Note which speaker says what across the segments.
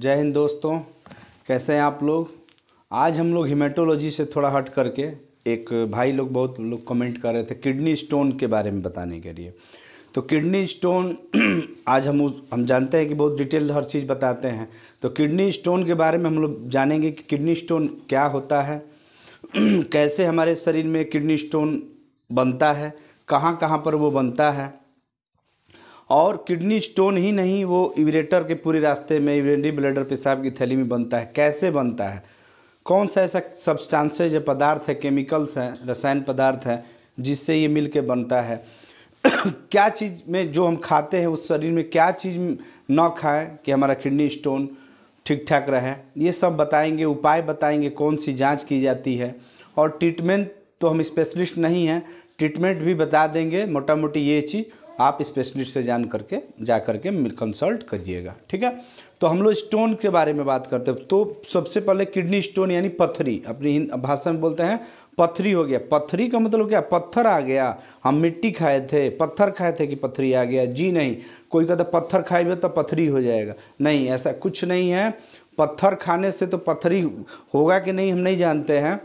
Speaker 1: जय हिंद दोस्तों कैसे हैं आप लोग आज हम लोग हिमेटोलॉजी से थोड़ा हट करके एक भाई लोग बहुत लोग कमेंट कर रहे थे किडनी स्टोन के बारे में बताने के लिए तो किडनी स्टोन आज हम हम जानते हैं कि बहुत डिटेल हर चीज़ बताते हैं तो किडनी स्टोन के बारे में हम लोग जानेंगे कि किडनी स्टोन क्या होता है कैसे हमारे शरीर में किडनी स्टोन बनता है कहाँ कहाँ पर वो बनता है और किडनी स्टोन ही नहीं वो इवरेटर के पूरे रास्ते में इवरेडी ब्लेडर पेशाब की थैली में बनता है कैसे बनता है कौन सा ऐसा सब्सटांसेज है पदार्थ है केमिकल्स हैं रसायन पदार्थ है जिससे ये मिल के बनता है क्या चीज़ में जो हम खाते हैं उस शरीर में क्या चीज़ ना खाएं कि हमारा किडनी स्टोन ठीक ठाक रहे ये सब बताएंगे उपाय बताएंगे कौन सी जांच की जाती है और ट्रीटमेंट तो हम स्पेशलिस्ट नहीं हैं ट्रीटमेंट भी बता देंगे मोटा मोटी ये चीज़ आप स्पेशलिस्ट से जान करके जा करके कंसल्ट करिएगा ठीक है तो हम लोग स्टोन के बारे में बात करते हैं तो सबसे पहले किडनी स्टोन यानी पथरी अपनी भाषा में बोलते हैं पथरी हो गया पत्थरी का मतलब क्या पत्थर आ गया हम मिट्टी खाए थे पत्थर खाए थे कि पत्थरी आ गया जी नहीं कोई कहता पत्थर हुए तो पथरी हो जाएगा नहीं ऐसा कुछ नहीं है पत्थर खाने से तो पत्थरी होगा कि नहीं हम नहीं जानते हैं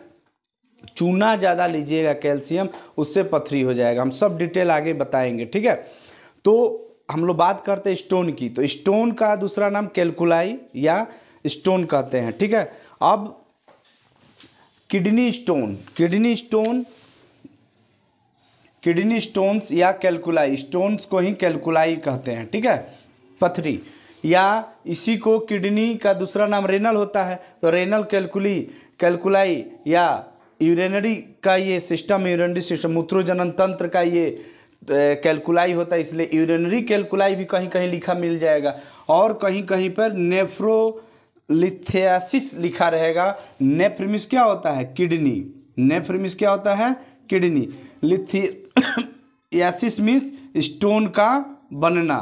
Speaker 1: चूना ज़्यादा लीजिएगा कैल्शियम उससे पथरी हो जाएगा हम सब डिटेल आगे बताएंगे ठीक है तो हम लोग बात करते हैं स्टोन की तो स्टोन का दूसरा नाम कैलकुलाई या स्टोन कहते हैं ठीक है अब kidney stone kidney stone kidney stones या कैलकुलाई स्टोन्स को ही कैलकुलाई कहते हैं ठीक है पथरी या इसी को किडनी का दूसरा नाम रेनल होता है तो रेनल कैलकुली कैलकुलाई या यूरेनरी का ये सिस्टम यूरेनरी सिस्टम मूत्रोजनन तंत्र का ये कैलकुलाई होता है इसलिए यूरेनरी कैलकुलाई भी कहीं कहीं लिखा मिल जाएगा और कहीं कहीं पर नेफ्रोलिथियासिस लिखा रहेगा नेफ्रमिस क्या होता है किडनी नेफ्रमिस क्या होता है किडनी लिथियासिस मीन्स स्टोन का बनना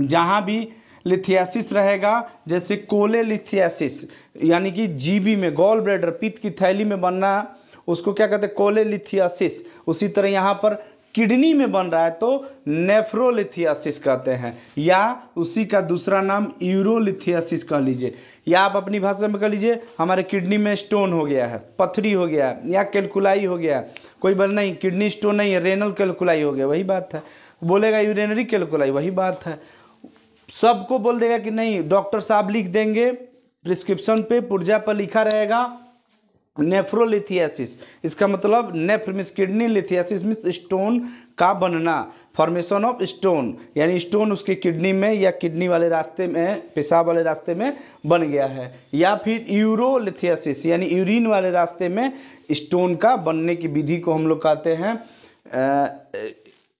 Speaker 1: जहाँ भी लिथियासिस रहेगा जैसे कोले लिथियासिस यानी कि जीबी में गोल ब्रेडर पित्त की थैली में बनना उसको क्या कहते हैं कोले लिथियासिस उसी तरह यहाँ पर किडनी में बन रहा है तो नेफ्रोलिथियासिस कहते हैं या उसी का दूसरा नाम यूरोलिथियासिस कह लीजिए या आप अपनी भाषा में कह लीजिए हमारे किडनी में स्टोन हो गया है पथरी हो गया है या कैलकुलाई हो गया है कोई बोल नहीं किडनी स्टोन नहीं है रेनल कैलकुलाई हो गया वही बात है बोलेगा यूरेनरी कैलकुलाई वही बात है सबको बोल देगा कि नहीं डॉक्टर साहब लिख देंगे प्रिस्क्रिप्शन पे पुर्जा पर लिखा रहेगा नेफ्रोलिथियासिस इसका मतलब nephro means kidney lithiasis means stone का बनना फॉर्मेशन ऑफ स्टोन यानी स्टोन उसके किडनी में या किडनी वाले रास्ते में पेशाब वाले रास्ते में बन गया है या फिर यूरोलिथियासिस यानी यूरिन वाले रास्ते में स्टोन का बनने की विधि को हम लोग कहते हैं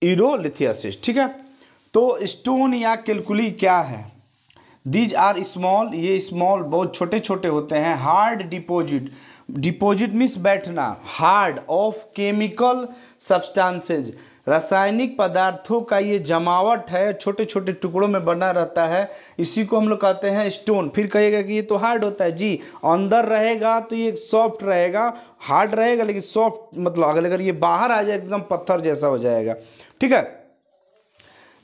Speaker 1: यूरोलिथियासिस ठीक है तो स्टोन या कैलकुली क्या है दीज आर स्मॉल ये स्मॉल बहुत छोटे छोटे होते हैं हार्ड डिपोजिट डिपोजिट मीन्स बैठना हार्ड ऑफ केमिकल सब्सटांसेज रासायनिक पदार्थों का ये जमावट है छोटे छोटे टुकड़ों में बना रहता है इसी को हम लोग कहते हैं स्टोन फिर कहेगा कि ये तो हार्ड होता है जी अंदर रहेगा तो ये सॉफ्ट रहेगा हार्ड रहेगा लेकिन सॉफ्ट मतलब अगर अगर ये बाहर आ जाए एकदम पत्थर जैसा हो जाएगा ठीक है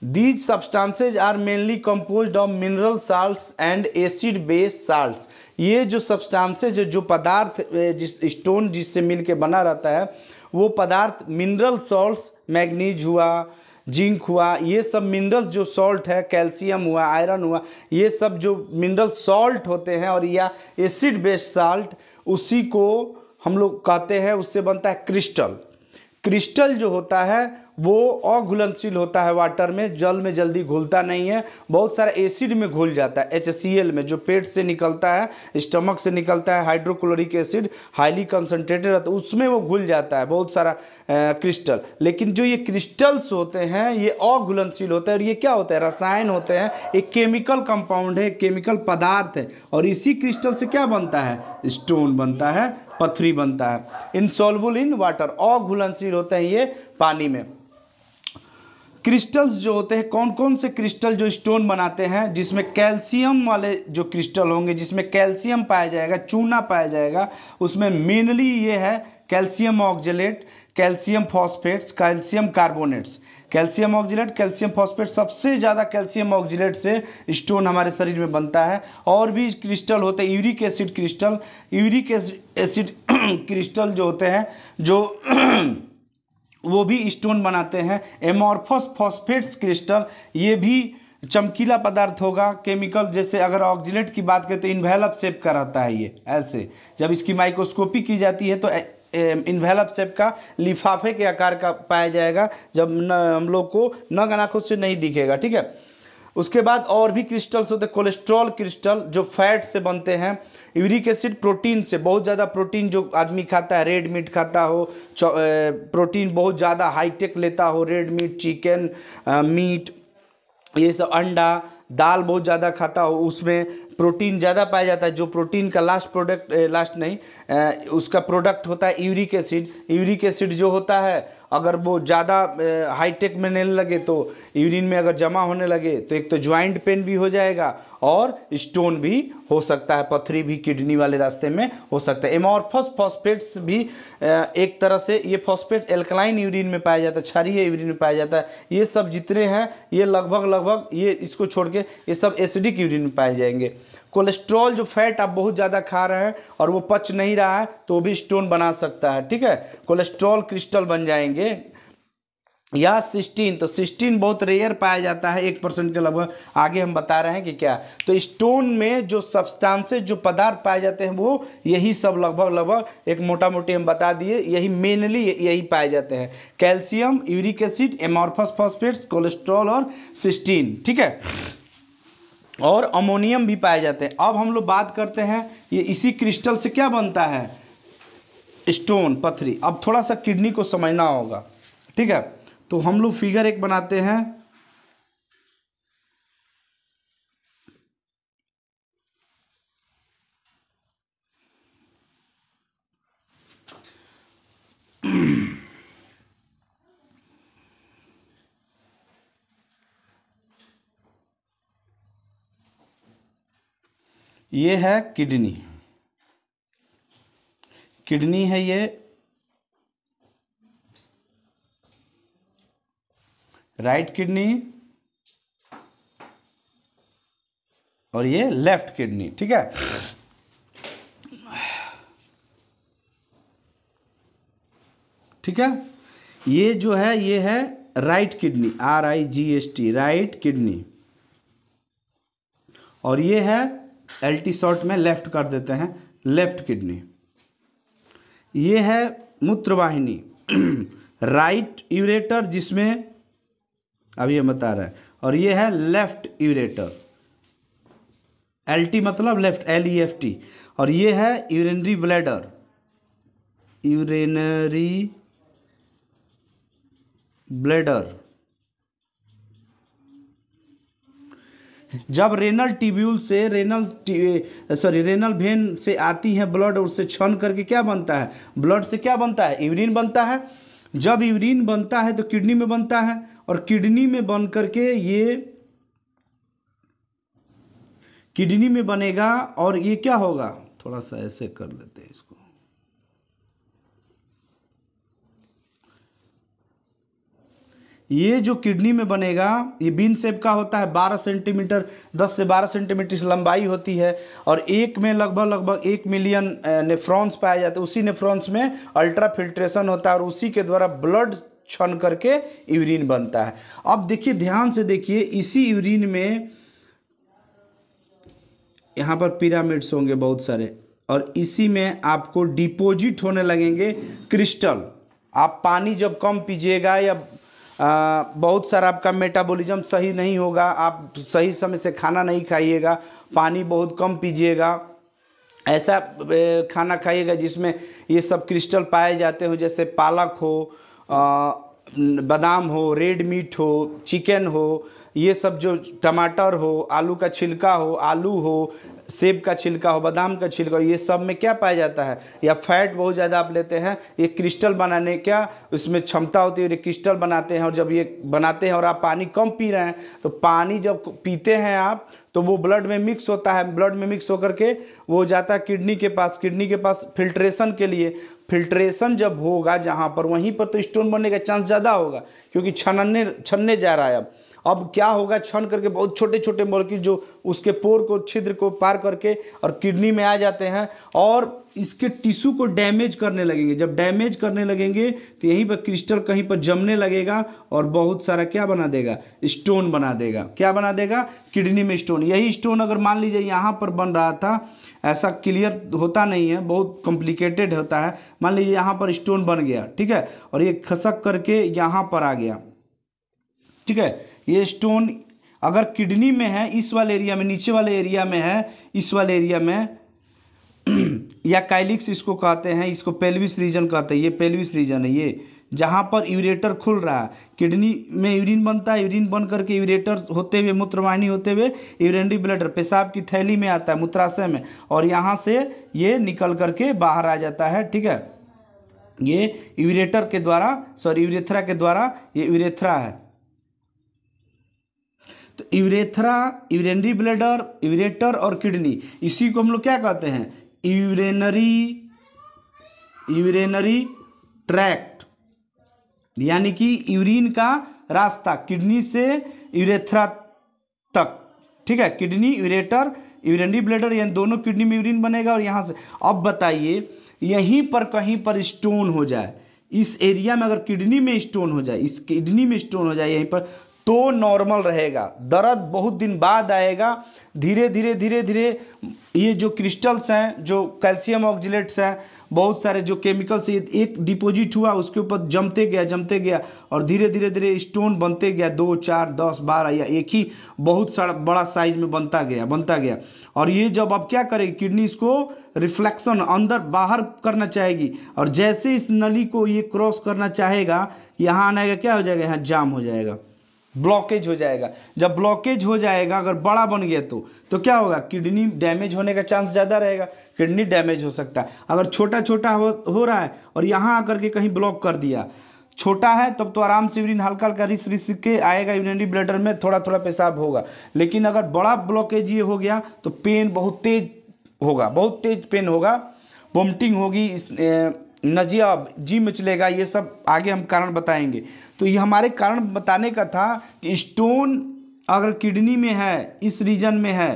Speaker 1: these substances are mainly compose of mineral salt and acid base salt ये जो सब्सटांसेज जो पदार्थ जिस स्टोन जिससे मिल के बना रहता है वो पदार्थ मिनरल सॉल्ट्स मैगनीज हुआ जिंक हुआ ये सब मिनरल जो सॉल्ट है कैल्शियम हुआ आयरन हुआ ये सब जो मिनरल सॉल्ट होते हैं और या एसिड बेस्ड साल्ट उसी को हम लोग कहते हैं उससे बनता है क्रिस्टल क्रिस्टल जो होता है वो अघुलनशील होता है वाटर में जल में जल्दी घुलता नहीं है बहुत सारा एसिड में घुल जाता है एच में जो पेट से निकलता है स्टमक से निकलता है हाइड्रोक्लोरिक एसिड हाईली कंसनट्रेटेड रहता है उसमें वो घुल जाता है बहुत सारा क्रिस्टल लेकिन जो ये क्रिस्टल्स होते हैं ये अघुलनशील होते हैं और ये क्या होता है रसायन होते हैं एक केमिकल कंपाउंड है केमिकल पदार्थ है और इसी क्रिस्टल से क्या बनता है स्टोन बनता है पथरी बनता है इनसॉल्बुल इन वाटर अघुलनशील होते हैं ये पानी में क्रिस्टल्स जो होते हैं कौन कौन से क्रिस्टल जो स्टोन बनाते हैं जिसमें कैल्शियम वाले जो क्रिस्टल होंगे जिसमें कैल्शियम पाया जाएगा चूना पाया जाएगा उसमें मेनली ये है calcium oxalate calcium phosphates calcium carbonates calcium oxalate calcium phosphate सबसे ज़्यादा कैल्शियम ऑक्जिलेट से स्टोन हमारे शरीर में बनता है और भी क्रिस्टल होते हैं uric acid crystal uric acid crystal जो होते हैं जो वो भी स्टोन बनाते हैं एमोर्फस फॉस्फेट्स क्रिस्टल ये भी चमकीला पदार्थ होगा केमिकल जैसे अगर ऑक्जिलेट की बात करें तो इन्वेलप शेप का रहता है ये ऐसे जब इसकी माइक्रोस्कोपी की जाती है तो इन्वेलप शेप का लिफाफे के आकार का पाया जाएगा जब न हम लोग को नग अनाखों से नहीं दिखेगा ठीक है उसके बाद और भी क्रिस्टल्स होते कोलेस्ट्रॉल क्रिस्टल जो फैट से बनते हैं यूरिक एसिड प्रोटीन से बहुत ज़्यादा प्रोटीन जो आदमी खाता है रेड मीट खाता हो प्रोटीन बहुत ज़्यादा हाईटेक लेता हो रेड मीट चिकन मीट ये सब अंडा दाल बहुत ज़्यादा खाता हो उसमें प्रोटीन ज़्यादा पाया जाता है जो प्रोटीन का लास्ट प्रोडक्ट लास्ट नहीं उसका प्रोडक्ट होता है यूरिक एसिड यूरिक एसिड जो होता है अगर वो ज़्यादा हाई टेक में नहीं लगे तो यूरिन में अगर जमा होने लगे तो एक तो ज्वाइंट पेन भी हो जाएगा और स्टोन भी हो सकता है पथरी भी किडनी वाले रास्ते में हो सकता है एमोरफस फॉस्फेट्स भी एक तरह से ये फॉस्फेट एल्कलाइन यूरिन में पाया जाता है क्षारीय यूरिन में पाया जाता है ये सब जितने हैं ये लगभग लगभग ये इसको छोड़ के ये सब एसिडिक यूरिन में पाए जाएंगे कोलेस्ट्रॉल जो फैट आप बहुत ज़्यादा खा रहे हैं और वो पच नहीं रहा है तो भी स्टोन बना सकता है ठीक है कोलेस्ट्रॉल क्रिस्टल बन जाएंगे या सिस्टीन तो सिस्टीन बहुत रेयर पाया जाता है एक परसेंट के लगभग आगे हम बता रहे हैं कि क्या तो स्टोन में जो सब्सटांसेस जो पदार्थ पाए जाते हैं वो यही सब लगभग लगभग एक मोटा मोटी हम बता दिए यही मेनली यही पाए जाते हैं calcium uric acid amorphous phosphates cholesterol और सिस्टीन ठीक है और अमोनियम भी पाए जाते हैं अब हम लोग बात करते हैं ये इसी क्रिस्टल से क्या बनता है स्टोन पथरी अब थोड़ा सा किडनी को समझना होगा ठीक है तो हम लोग फिगर एक बनाते हैं ये है किडनी किडनी है ये राइट किडनी और ये लेफ्ट किडनी ठीक है ठीक है ये जो है ये है right kidney R I G S T right kidney और ये है एल टी शॉर्ट में लेफ्ट कर देते हैं लेफ्ट किडनी ये है मूत्रवाहिनी राइट यूरेटर जिसमें अभी हम बता रहे हैं और ये है लेफ्ट यूरेटर एल टी मतलब left L E F T और ये है यूरेनरी ब्लैडर यूरेनरी ब्लैडर जब रेनल टिब्यूल से रेनल सॉरी रेनल भेन से आती है ब्लड और उससे छन करके क्या बनता है ब्लड से क्या बनता है यूरिन बनता है जब यूरिन बनता है तो किडनी में बनता है और किडनी में बन करके ये किडनी में बनेगा और ये क्या होगा थोड़ा सा ऐसे कर लेते हैं इसको ये जो किडनी में बनेगा ये बीन सेप का होता है 12 सेंटीमीटर 10 से 12 सेंटीमीटर लंबाई होती है और एक में लगभग लगभग एक मिलियन नेफ्रॉन्स पाए जाते हैं उसी नेफ्रॉन्स में अल्ट्रा फिल्ट्रेशन होता है और उसी के द्वारा ब्लड छन करके यूरिन बनता है अब देखिए ध्यान से देखिए इसी यूरिन में यहाँ पर पिरामिड्स होंगे बहुत सारे और इसी में आपको डिपोजिट होने लगेंगे क्रिस्टल आप पानी जब कम पीजिएगा या आ, बहुत सारा आपका मेटाबॉलिज्म सही नहीं होगा आप सही समय से खाना नहीं खाइएगा पानी बहुत कम पीजिएगा ऐसा खाना खाइएगा जिसमें ये सब क्रिस्टल पाए जाते हो जैसे पालक हो आ, बादाम हो रेड मीट हो चिकन हो ये सब जो टमाटर हो आलू का छिलका हो आलू हो सेब का छिलका हो बादाम का छिलका हो ये सब में क्या पाया जाता है या फैट बहुत ज़्यादा आप लेते हैं ये क्रिस्टल बनाने क्या उसमें क्षमता होती है ये क्रिस्टल बनाते हैं और जब ये बनाते हैं और आप पानी कम पी रहे हैं तो पानी जब पीते हैं आप तो वो ब्लड में मिक्स होता है ब्लड में मिक्स होकर के वो जाता है किडनी के पास किडनी के पास फिल्ट्रेशन के लिए फिल्ट्रेशन जब होगा जहाँ पर वहीं पर तो स्टोन बनने का चांस ज़्यादा होगा क्योंकि छनने छनने जा रहा है अब अब क्या होगा क्षण करके बहुत छोटे छोटे मोलक्यूल जो उसके पोर को छिद्र को पार करके और किडनी में आ जाते हैं और इसके टिश्यू को डैमेज करने लगेंगे जब डैमेज करने लगेंगे तो यहीं पर क्रिस्टल कहीं पर जमने लगेगा और बहुत सारा क्या बना देगा स्टोन बना देगा क्या बना देगा किडनी में स्टोन यही स्टोन अगर मान लीजिए यहाँ पर बन रहा था ऐसा क्लियर होता नहीं है बहुत कॉम्प्लिकेटेड होता है मान लीजिए यहाँ पर स्टोन बन गया ठीक है और ये खसक करके यहाँ पर आ गया ठीक है ये स्टोन अगर किडनी में है इस वाले एरिया में नीचे वाले एरिया में है इस वाले एरिया में या काइलिक्स इसको कहते हैं इसको पेल्विस रीजन कहते हैं ये पेल्विस रीजन है ये जहाँ पर यूरेटर खुल रहा है किडनी में यूरिन बनता है यूरिन बन करके यूरेटर होते हुए मूत्रवाहिनी होते हुए यूरेंडी ब्लडर पेशाब की थैली में आता है मूत्राशय में और यहाँ से ये निकल करके बाहर आ जाता है ठीक है ये यूरेटर के द्वारा सॉरी यूरेथ्रा के द्वारा ये यूरेथ्रा है तो यूरेथ्रा यूरेनरी ब्लेडर यूरेटर और किडनी इसी को हम लोग क्या कहते हैं यूरेनरी यूरेनरी ट्रैक्ट यानी कि यूरिन का रास्ता किडनी से यूरेथ्रा तक ठीक है किडनी यूरेटर यूरेनरी ब्लेडर यानी दोनों किडनी में यूरिन बनेगा और यहाँ से अब बताइए यहीं पर कहीं पर स्टोन हो जाए इस एरिया में अगर किडनी में स्टोन हो जाए इस किडनी में स्टोन हो जाए यहीं पर तो नॉर्मल रहेगा दर्द बहुत दिन बाद आएगा धीरे धीरे धीरे धीरे ये जो क्रिस्टल्स हैं जो कैल्शियम ऑक्जिलेट्स हैं बहुत सारे जो केमिकल्स एक डिपोजिट हुआ उसके ऊपर जमते गया जमते गया और धीरे धीरे धीरे स्टोन बनते गया दो चार दस बारह या एक ही बहुत सारा बड़ा साइज में बनता गया बनता गया और ये जब आप क्या करेगी किडनी इसको रिफ्लेक्शन अंदर बाहर करना चाहेगी और जैसे इस नली को ये क्रॉस करना चाहेगा यहाँ आने का क्या हो जाएगा यहाँ जाम हो जाएगा ब्लॉकेज हो जाएगा जब ब्लॉकेज हो जाएगा अगर बड़ा बन गया तो तो क्या होगा किडनी डैमेज होने का चांस ज़्यादा रहेगा किडनी डैमेज हो सकता है अगर छोटा छोटा हो हो रहा है और यहाँ आकर के कहीं ब्लॉक कर दिया छोटा है तब तो आराम से यूरिन हल्का हल्का रिस रिस के आएगा यूरिनरी ब्लडर में थोड़ा थोड़ा पेशाब होगा लेकिन अगर बड़ा ब्लॉकेज ये हो गया तो पेन बहुत तेज होगा बहुत तेज पेन होगा वोमिटिंग होगी इस नजिया जी मचलेगा ये सब आगे हम कारण बताएंगे तो ये हमारे कारण बताने का था कि स्टोन अगर किडनी में है इस रीजन में है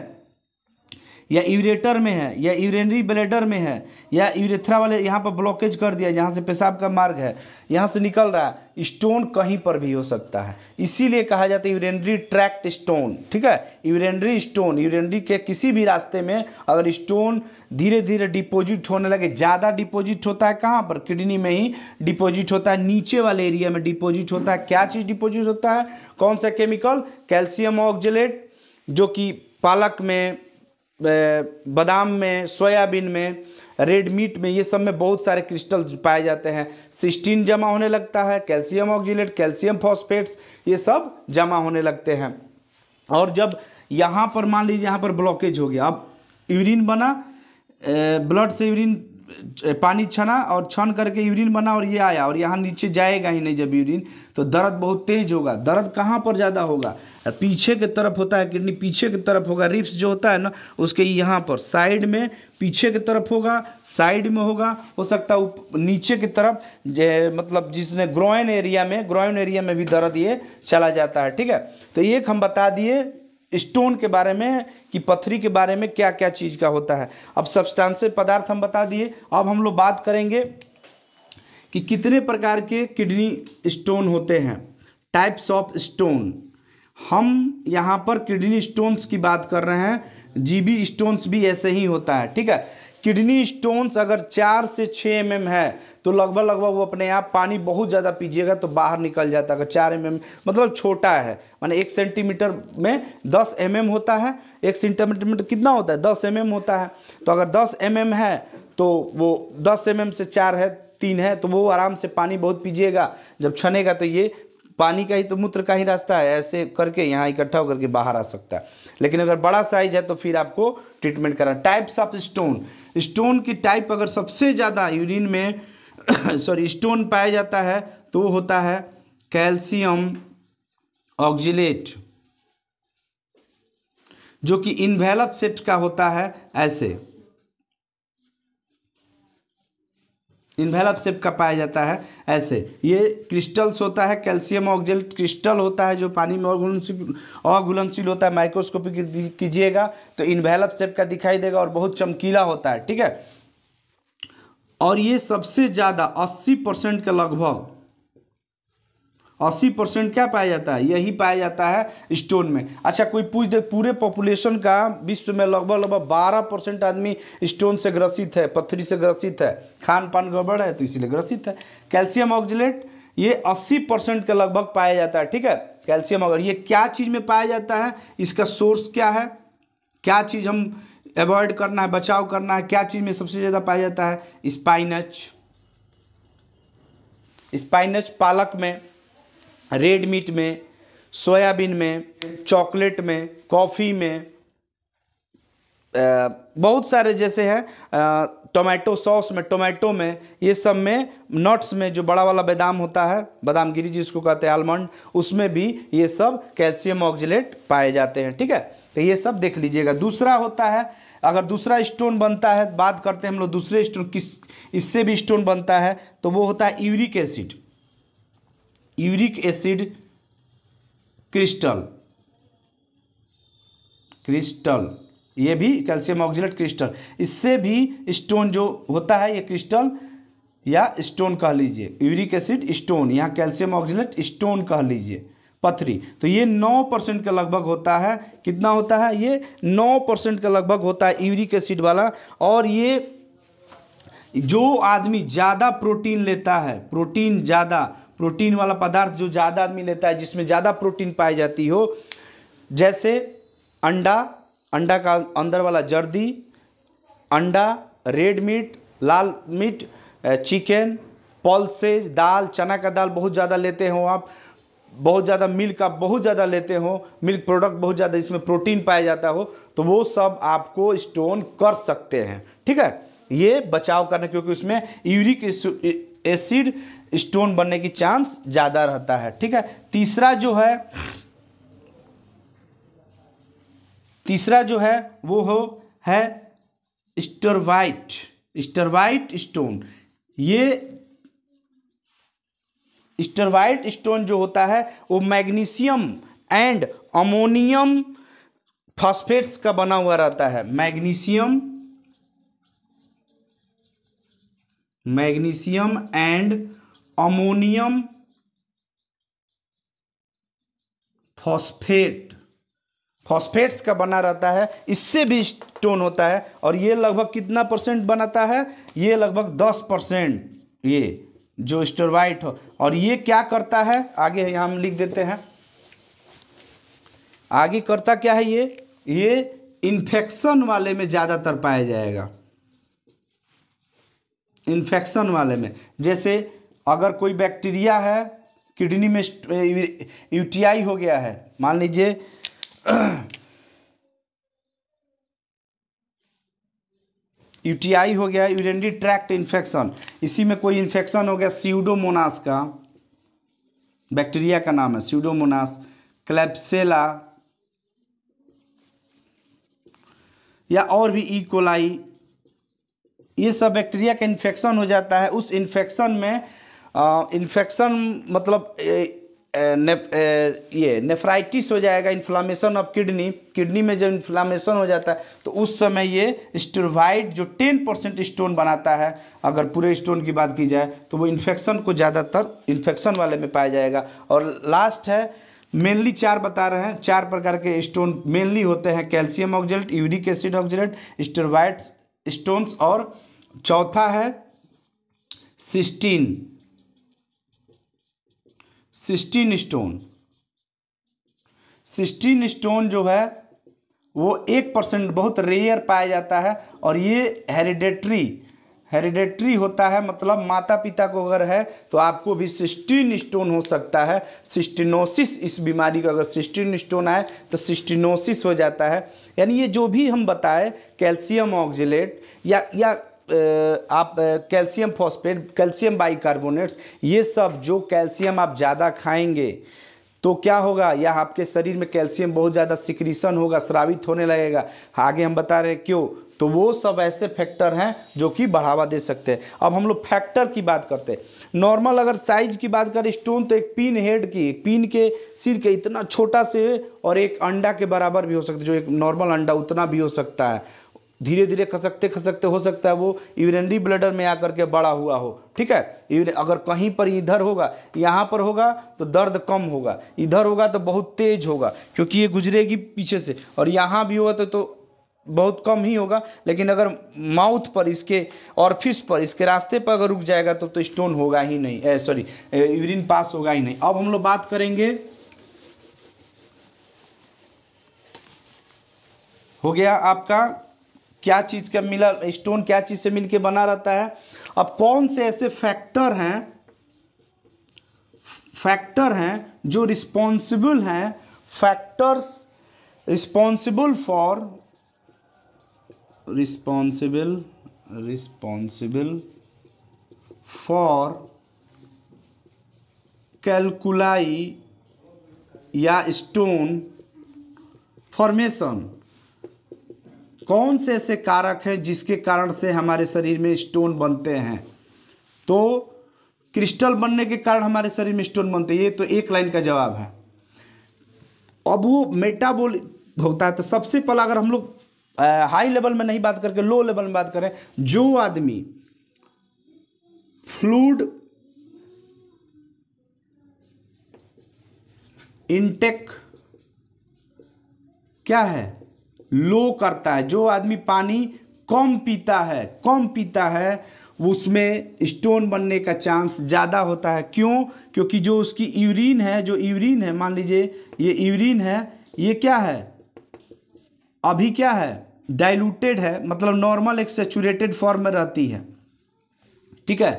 Speaker 1: या यूरेटर में है या यूरेनरी ब्लेडर में है या यूरेथ्रा वाले यहाँ पर ब्लॉकेज कर दिया यहाँ से पेशाब का मार्ग है यहाँ से निकल रहा है स्टोन कहीं पर भी हो सकता है इसीलिए कहा जाता है यूरेनरी ट्रैक्ट स्टोन ठीक है यूरेनरी स्टोन यूरेनरी के किसी भी रास्ते में अगर स्टोन धीरे धीरे डिपोजिट होने लगे ज़्यादा डिपोजिट होता है कहाँ पर किडनी में ही डिपोजिट होता है नीचे वाले एरिया में डिपोजिट होता है क्या चीज़ डिपोजिट होता है कौन सा केमिकल कैल्शियम ऑक्जिलेट जो कि पालक में बादाम में सोयाबीन में रेड मीट में ये सब में बहुत सारे क्रिस्टल पाए जाते हैं सिस्टीन जमा होने लगता है कैल्शियम ऑक्जिलेट कैल्शियम फॉस्फेट्स ये सब जमा होने लगते हैं और जब यहाँ पर मान लीजिए यहाँ पर ब्लॉकेज हो गया अब यूरिन बना ब्लड से यूरिन पानी छना और छन करके यूरिन बना और ये आया और यहाँ नीचे जाएगा ही नहीं जब यूरिन तो दर्द बहुत तेज होगा दर्द कहाँ पर ज़्यादा होगा पीछे की तरफ होता है किडनी पीछे की तरफ होगा रिप्स जो होता है ना उसके यहाँ पर साइड में पीछे की तरफ होगा साइड में होगा हो सकता है नीचे की तरफ जो मतलब जिसने ग्रोइन एरिया में ग्रोइन एरिया में भी दर्द ये चला जाता है ठीक है तो एक हम बता दिए स्टोन के बारे में कि पथरी के बारे में क्या क्या चीज़ का होता है अब सब्सटांसिव पदार्थ हम बता दिए अब हम लोग बात करेंगे कि कितने प्रकार के किडनी स्टोन होते हैं टाइप्स ऑफ स्टोन हम यहाँ पर किडनी स्टोन्स की बात कर रहे हैं जीबी स्टोन्स भी ऐसे ही होता है ठीक है किडनी स्टोन्स अगर चार से छः एम है तो लगभग लगभग वो अपने आप पानी बहुत ज़्यादा पीजिएगा तो बाहर निकल जाता है चार एम एम मतलब छोटा है मैंने एक सेंटीमीटर में दस एम mm होता है एक सेंटीमीटर कितना होता है दस एम mm होता है तो अगर दस एम mm है तो वो दस एम mm से चार है तीन है तो वो आराम से पानी बहुत पीजिएगा जब छनेगा तो ये पानी का ही तो मूत्र का ही रास्ता है ऐसे करके यहाँ इकट्ठा होकर के बाहर आ सकता है लेकिन अगर बड़ा साइज है तो फिर आपको ट्रीटमेंट करना टाइप्स ऑफ स्टोन स्टोन की टाइप अगर सबसे ज़्यादा यूरिन में सॉरी स्टोन पाया जाता है तो वो होता है कैल्शियम ऑक्जिलेट जो कि इनवेलप शेप का होता है ऐसे इनवेलप सेप्ट का पाया जाता है ऐसे ये क्रिस्टल्स होता है कैल्शियम ऑक्जिलेट क्रिस्टल होता है जो पानी में अघुलनशील अघुलनशील होता है माइक्रोस्कोपिक कीजिएगा तो इनवेलप सेप का दिखाई देगा और बहुत चमकीला होता है ठीक है और ये सबसे ज़्यादा 80 परसेंट के लगभग 80 परसेंट क्या पाया जाता है यही पाया जाता है स्टोन में अच्छा कोई पूछ दे पूरे पॉपुलेशन का विश्व में लगभग लगभग 12 परसेंट आदमी स्टोन से ग्रसित है पत्थरी से ग्रसित है खान पान गड़बड़ है तो इसीलिए ग्रसित है कैल्शियम ऑक्जिलेट ये 80 परसेंट के लगभग पाया जाता है ठीक है कैल्शियम अगर ये क्या चीज़ में पाया जाता है इसका सोर्स क्या है क्या चीज़ हम अवॉइड करना है बचाव करना है क्या चीज़ में सबसे ज़्यादा पाया जाता है स्पाइनच स्पाइनच पालक में रेड मीट में सोयाबीन में चॉकलेट में कॉफ़ी में बहुत सारे जैसे हैं टोमेटो सॉस में टोमेटो में ये सब में नट्स में जो बड़ा वाला बादाम होता है बादाम गिरी जिसको कहते हैं आलमंड उसमें भी ये सब कैल्शियम ऑक्जिलेट पाए जाते हैं ठीक है तो ये सब देख लीजिएगा दूसरा होता है अगर दूसरा स्टोन बनता है बात करते हैं हम लोग दूसरे स्टोन किस इससे भी स्टोन बनता है तो वो होता है uric acid uric acid crystal crystal ये भी कैल्शियम ऑक्सीजेट क्रिस्टल इससे भी स्टोन जो होता है ये क्रिस्टल या स्टोन कह लीजिए यूरिक एसिड स्टोन यहाँ कैल्शियम ऑक्सीजेट स्टोन कह लीजिए पथरी तो ये नौ परसेंट के लगभग होता है कितना होता है ये नौ परसेंट के लगभग होता है यूरिक एसिड वाला और ये जो आदमी ज़्यादा प्रोटीन लेता है प्रोटीन ज़्यादा प्रोटीन वाला पदार्थ जो ज़्यादा आदमी लेता है जिसमें ज़्यादा प्रोटीन पाई जाती हो जैसे अंडा अंडा का अंदर वाला जर्दी अंडा रेड मीट लाल मीट चिकन पल्सेज दाल चना का दाल बहुत ज़्यादा लेते हो आप बहुत ज़्यादा मिल्क आप बहुत ज़्यादा लेते हो मिल्क प्रोडक्ट बहुत ज़्यादा इसमें प्रोटीन पाया जाता हो तो वो सब आपको स्टोन कर सकते हैं ठीक है ये बचाव करना क्योंकि उसमें यूरिक एसिड स्टोन बनने की चांस ज़्यादा रहता है ठीक है तीसरा जो है तीसरा जो है वो हो है स्टरवाइट स्टरवाइट स्टोन ये स्टरवाइट स्टोन जो होता है वो मैग्नीशियम एंड अमोनियम फॉस्फेट्स का बना हुआ रहता है magnesium magnesium and ammonium phosphate phosphates का बना रहता है इससे भी स्टोन होता है और ये लगभग कितना परसेंट बनाता है ये लगभग दस परसेंट ये जो स्टोरवाइट हो और ये क्या करता है आगे यहाँ हम लिख देते हैं आगे करता क्या है ये ये इन्फेक्शन वाले में ज़्यादातर पाया जाएगा इन्फेक्शन वाले में जैसे अगर कोई बैक्टीरिया है किडनी में यूटीआई हो गया है मान लीजिए यूटीआई हो गया यूरेनरी ट्रैक्ट इन्फेक्शन इसी में कोई इन्फेक्शन हो गया सीडोमोनास का बैक्टीरिया का नाम है सीडोमोनास क्लेप्सेला या और भी ई e. कोलाई ये सब बैक्टीरिया का इन्फेक्शन हो जाता है उस इन्फेक्शन में इन्फेक्शन मतलब ए, नेफ, ये नेफ्राइटिस हो जाएगा इन्फ्लामेशन ऑफ किडनी किडनी में जब इन्फ्लामेशन हो जाता है तो उस समय ये स्टोरवाइड जो टेन परसेंट स्टोन बनाता है अगर पूरे स्टोन की बात की जाए तो वो इन्फेक्शन को ज़्यादातर इन्फेक्शन वाले में पाया जाएगा और लास्ट है मेनली चार बता रहे हैं चार प्रकार के स्टोन मेनली होते हैं calcium oxalate uric acid oxalate struvite stones और चौथा है cystine cystine stone cystine stone जो है वो एक परसेंट बहुत रेयर पाया जाता है और ये हेरिडेटरी हेरिडेटरी होता है मतलब माता पिता को अगर है तो आपको भी सिस्टीन स्टोन हो सकता है सिस्टिनोसिस इस बीमारी का अगर सिस्टीन स्टोन आए तो सिस्टिनोसिस हो जाता है यानी ये जो भी हम बताए कैल्शियम ऑक्जिलेट या या आप कैल्शियम फॉस्फेट कैल्शियम बाइकार्बोनेट्स ये सब जो कैल्शियम आप ज़्यादा खाएंगे तो क्या होगा या आपके शरीर में कैल्शियम बहुत ज़्यादा सिक्रीशन होगा श्रावित होने लगेगा आगे हम बता रहे हैं क्यों तो वो सब ऐसे फैक्टर हैं जो कि बढ़ावा दे सकते हैं अब हम लोग फैक्टर की बात करते हैं नॉर्मल अगर साइज की बात करें स्टोन तो एक पिन हेड की पिन के सिर के इतना छोटा से और एक अंडा के बराबर भी हो सकता है जो एक नॉर्मल अंडा उतना भी हो सकता है धीरे धीरे खसकते खसकते हो सकता है वो यूरिनरी ब्लडर में आकर के बड़ा हुआ हो ठीक है अगर कहीं पर इधर होगा यहाँ पर होगा तो दर्द कम होगा इधर होगा तो बहुत तेज होगा क्योंकि ये गुजरेगी पीछे से और यहाँ भी होगा तो, तो बहुत कम ही होगा लेकिन अगर माउथ पर इसके और फिश पर इसके रास्ते पर अगर रुक जाएगा तो तो स्टोन होगा ही नहीं सॉरी यूरिन पास होगा ही नहीं अब हम लोग बात करेंगे हो गया आपका क्या चीज़ का मिला स्टोन क्या चीज़ से मिलके बना रहता है अब कौन से ऐसे फैक्टर हैं फैक्टर हैं जो रिस्पॉन्सिबल हैं factors responsible for responsible responsible for calculi या स्टोन फॉर्मेशन कौन से ऐसे कारक हैं जिसके कारण से हमारे शरीर में स्टोन बनते हैं तो क्रिस्टल बनने के कारण हमारे शरीर में स्टोन बनते हैं ये तो एक लाइन का जवाब है अब वो मेटाबोल होता है तो सबसे पहला अगर हम लोग हाई लेवल में नहीं बात करके लो लेवल में बात करें जो आदमी फ्लूड इंटेक क्या है लो करता है जो आदमी पानी कम पीता है कम पीता है उसमें स्टोन बनने का चांस ज़्यादा होता है क्यों क्योंकि जो उसकी यूरिन है जो यूरिन है मान लीजिए ये यूरिन है ये क्या है अभी क्या है डाइल्यूटेड है मतलब नॉर्मल एक सेचूरेटेड फॉर्म में रहती है ठीक है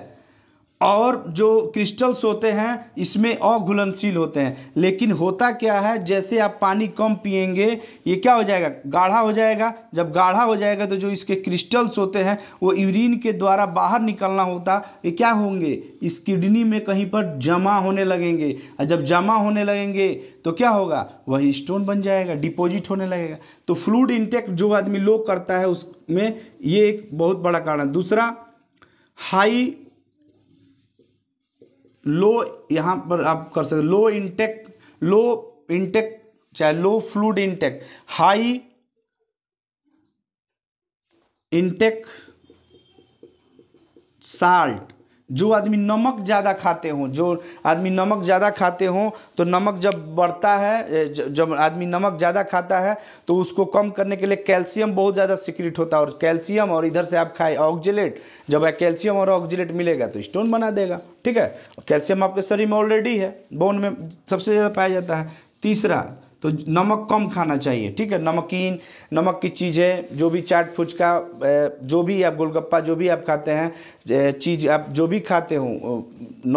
Speaker 1: और जो क्रिस्टल्स होते हैं इसमें अघुलनशील होते हैं लेकिन होता क्या है जैसे आप पानी कम पिएंगे ये क्या हो जाएगा गाढ़ा हो जाएगा जब गाढ़ा हो जाएगा तो जो इसके क्रिस्टल्स होते हैं वो यूरिन के द्वारा बाहर निकलना होता ये क्या होंगे इस किडनी में कहीं पर जमा होने लगेंगे और जब जमा होने लगेंगे तो क्या होगा वही स्टोन बन जाएगा डिपोजिट होने लगेगा तो फ्लूड इंटेक्ट जो आदमी लो करता है उसमें ये एक बहुत बड़ा कारण दूसरा हाई लो यहाँ पर आप कर सकते लो इंटेक लो इंटेक चाहे low fluid intake high intake salt जो आदमी नमक ज़्यादा खाते हों जो आदमी नमक ज़्यादा खाते हों तो नमक जब बढ़ता है जब आदमी नमक ज़्यादा खाता है तो उसको कम करने के लिए कैल्शियम बहुत ज़्यादा सिक्रिट होता है और कैल्शियम और इधर से आप खाए ऑक्जिलेट जब कैल्शियम और ऑक्जिलेट मिलेगा तो स्टोन बना देगा ठीक है कैल्शियम आपके शरीर में ऑलरेडी है बोन में सबसे ज़्यादा पाया जाता है तीसरा तो नमक कम खाना चाहिए ठीक है नमकीन नमक की चीज़ें जो भी चाट फुचका जो भी आप गोलगप्पा जो भी आप खाते हैं चीज़ आप जो भी खाते हो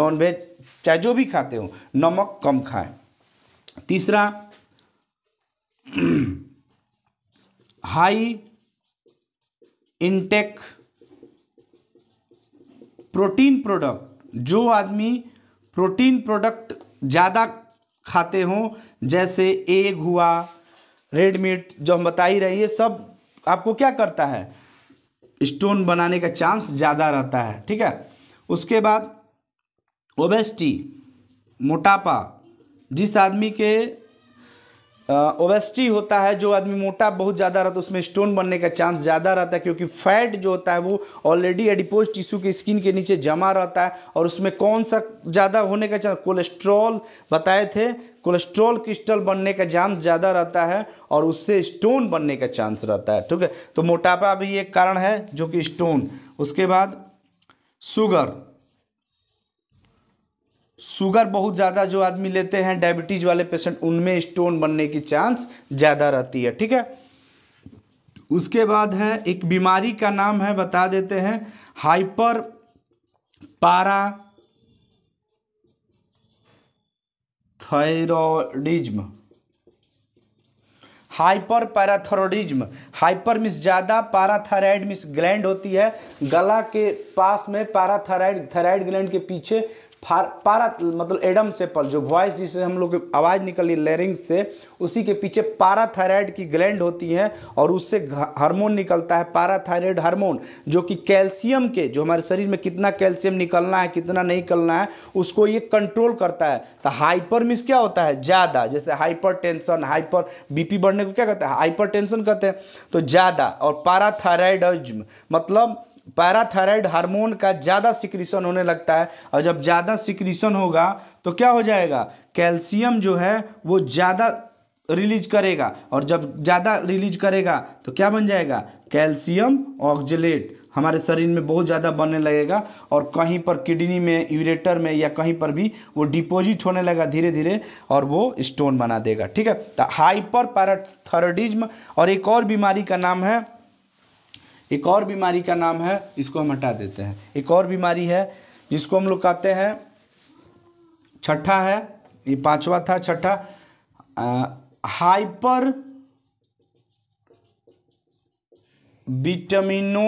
Speaker 1: नॉन वेज चाहे जो भी खाते हो नमक कम खाएं तीसरा हाई इंटेक प्रोटीन प्रोडक्ट जो आदमी प्रोटीन प्रोडक्ट ज़्यादा खाते हों जैसे एग हुआ रेड मीट जो हम बता ही रहे ये सब आपको क्या करता है स्टोन बनाने का चांस ज़्यादा रहता है ठीक है उसके बाद ओबेस्टी मोटापा जिस आदमी के ओवेस्टी होता है जो आदमी मोटा बहुत ज़्यादा रहता है तो उसमें स्टोन बनने का चांस ज़्यादा रहता है क्योंकि फैट जो होता है वो ऑलरेडी एडिपोज टिश्यू के स्किन के नीचे जमा रहता है और उसमें कौन सा ज़्यादा होने का चांस कोलेस्ट्रॉल बताए थे कोलेस्ट्रॉल क्रिस्टल बनने का चांस ज़्यादा रहता है और उससे स्टोन बनने का चांस रहता है ठीक है तो मोटापा भी एक कारण है जो कि स्टोन उसके बाद शुगर शुगर बहुत ज़्यादा जो आदमी लेते हैं डायबिटीज़ वाले पेशेंट उनमें स्टोन बनने की चांस ज़्यादा रहती है ठीक है उसके बाद है एक बीमारी का नाम है बता देते हैं hyper parathyroidism hyper parathyroidism hyper means ज़्यादा पैराथायराइड मिस ग्लैंड होती है गला के पास में पैराथायराइड थायराइड ग्लैंड के पीछे फार पारा मतलब एडम सेपल जो वॉइस जिसे हम लोग आवाज़ निकली लेरिंग से उसी के पीछे पाराथायराइड की ग्लैंड होती है और उससे हार्मोन निकलता है पाराथायराइड हार्मोन जो कि कैल्शियम के जो हमारे शरीर में कितना कैल्शियम निकलना है कितना नहीं निकलना है उसको ये कंट्रोल करता है तो हाइपर मिस क्या होता है ज़्यादा जैसे हाइपर टेंशन हाइपर बी बढ़ने को क्या कहते हैं हाइपर टेंशन कहते हैं तो ज़्यादा और पाराथायराइडज्म मतलब पैराथायराइड हार्मोन का ज़्यादा सिक्रीशन होने लगता है और जब ज़्यादा सिक्रीशन होगा तो क्या हो जाएगा कैल्शियम जो है वो ज़्यादा रिलीज करेगा और जब ज़्यादा रिलीज करेगा तो क्या बन जाएगा कैल्शियम ऑक्जिलेट हमारे शरीर में बहुत ज़्यादा बनने लगेगा और कहीं पर किडनी में यूरेटर में या कहीं पर भी वो डिपॉजिट होने लगा धीरे धीरे और वो स्टोन बना देगा ठीक है तो हाइपर पैराथरडिज्म और एक और बीमारी का नाम है एक और बीमारी का नाम है इसको हम हटा देते हैं एक और बीमारी है जिसको हम लोग कहते हैं छठा है ये पांचवा था छठा hyper vitamino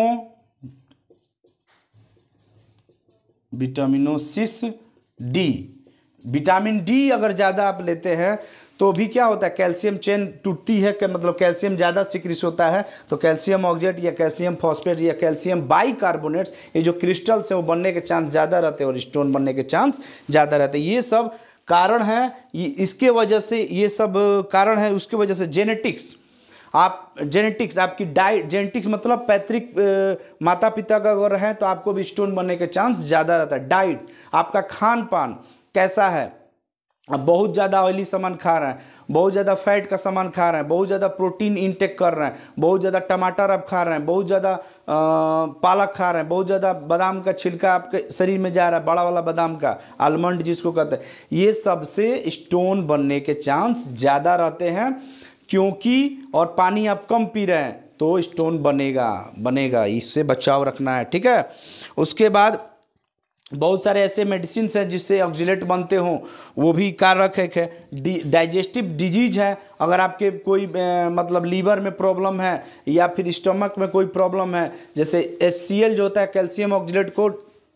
Speaker 1: vitaminosis D vitamin D अगर ज़्यादा आप लेते हैं तो भी क्या होता है कैल्शियम चेन टूटती है के, मतलब कैल्शियम ज़्यादा सिक्रिस होता है तो कैल्शियम ऑक्जेट या कैल्शियम फॉस्फेट या कैल्शियम बाई कार्बोनेट्स ये जो क्रिस्टल्स हैं वो बनने के चांस ज़्यादा रहते हैं और स्टोन बनने के चांस ज़्यादा रहते हैं ये सब कारण है इसके वजह से ये सब कारण है उसके वजह से जेनेटिक्स आप जेनेटिक्स आपकी डाइट जेनेटिक्स मतलब पैतृक माता पिता का अगर हैं तो आपको भी स्टोन बनने के चांस ज़्यादा रहता है डाइट आपका खान पान कैसा है बहुत ज़्यादा ऑयली सामान खा रहे हैं बहुत ज़्यादा फैट का सामान खा रहे हैं बहुत ज़्यादा प्रोटीन इंटेक कर रहे हैं बहुत ज़्यादा टमाटर आप खा रहे हैं बहुत ज़्यादा पालक खा रहे हैं बहुत ज़्यादा बादाम का छिलका आपके शरीर में जा रहा है बड़ा वाला बादाम का आलमंड जिसको कहते हैं ये सबसे स्टोन बनने के चांस ज़्यादा रहते हैं क्योंकि और पानी आप कम पी रहे हैं तो स्टोन बनेगा बनेगा इससे बचाव रखना है ठीक है उसके बाद बहुत सारे ऐसे मेडिसिन हैं जिससे ऑक्जिलेट बनते हों वो भी कारक है डाइजेस्टिव डिजीज है अगर आपके कोई ए, मतलब लीवर में प्रॉब्लम है या फिर स्टमक में कोई प्रॉब्लम है जैसे एस जो होता है कैल्शियम ऑक्जिलेट को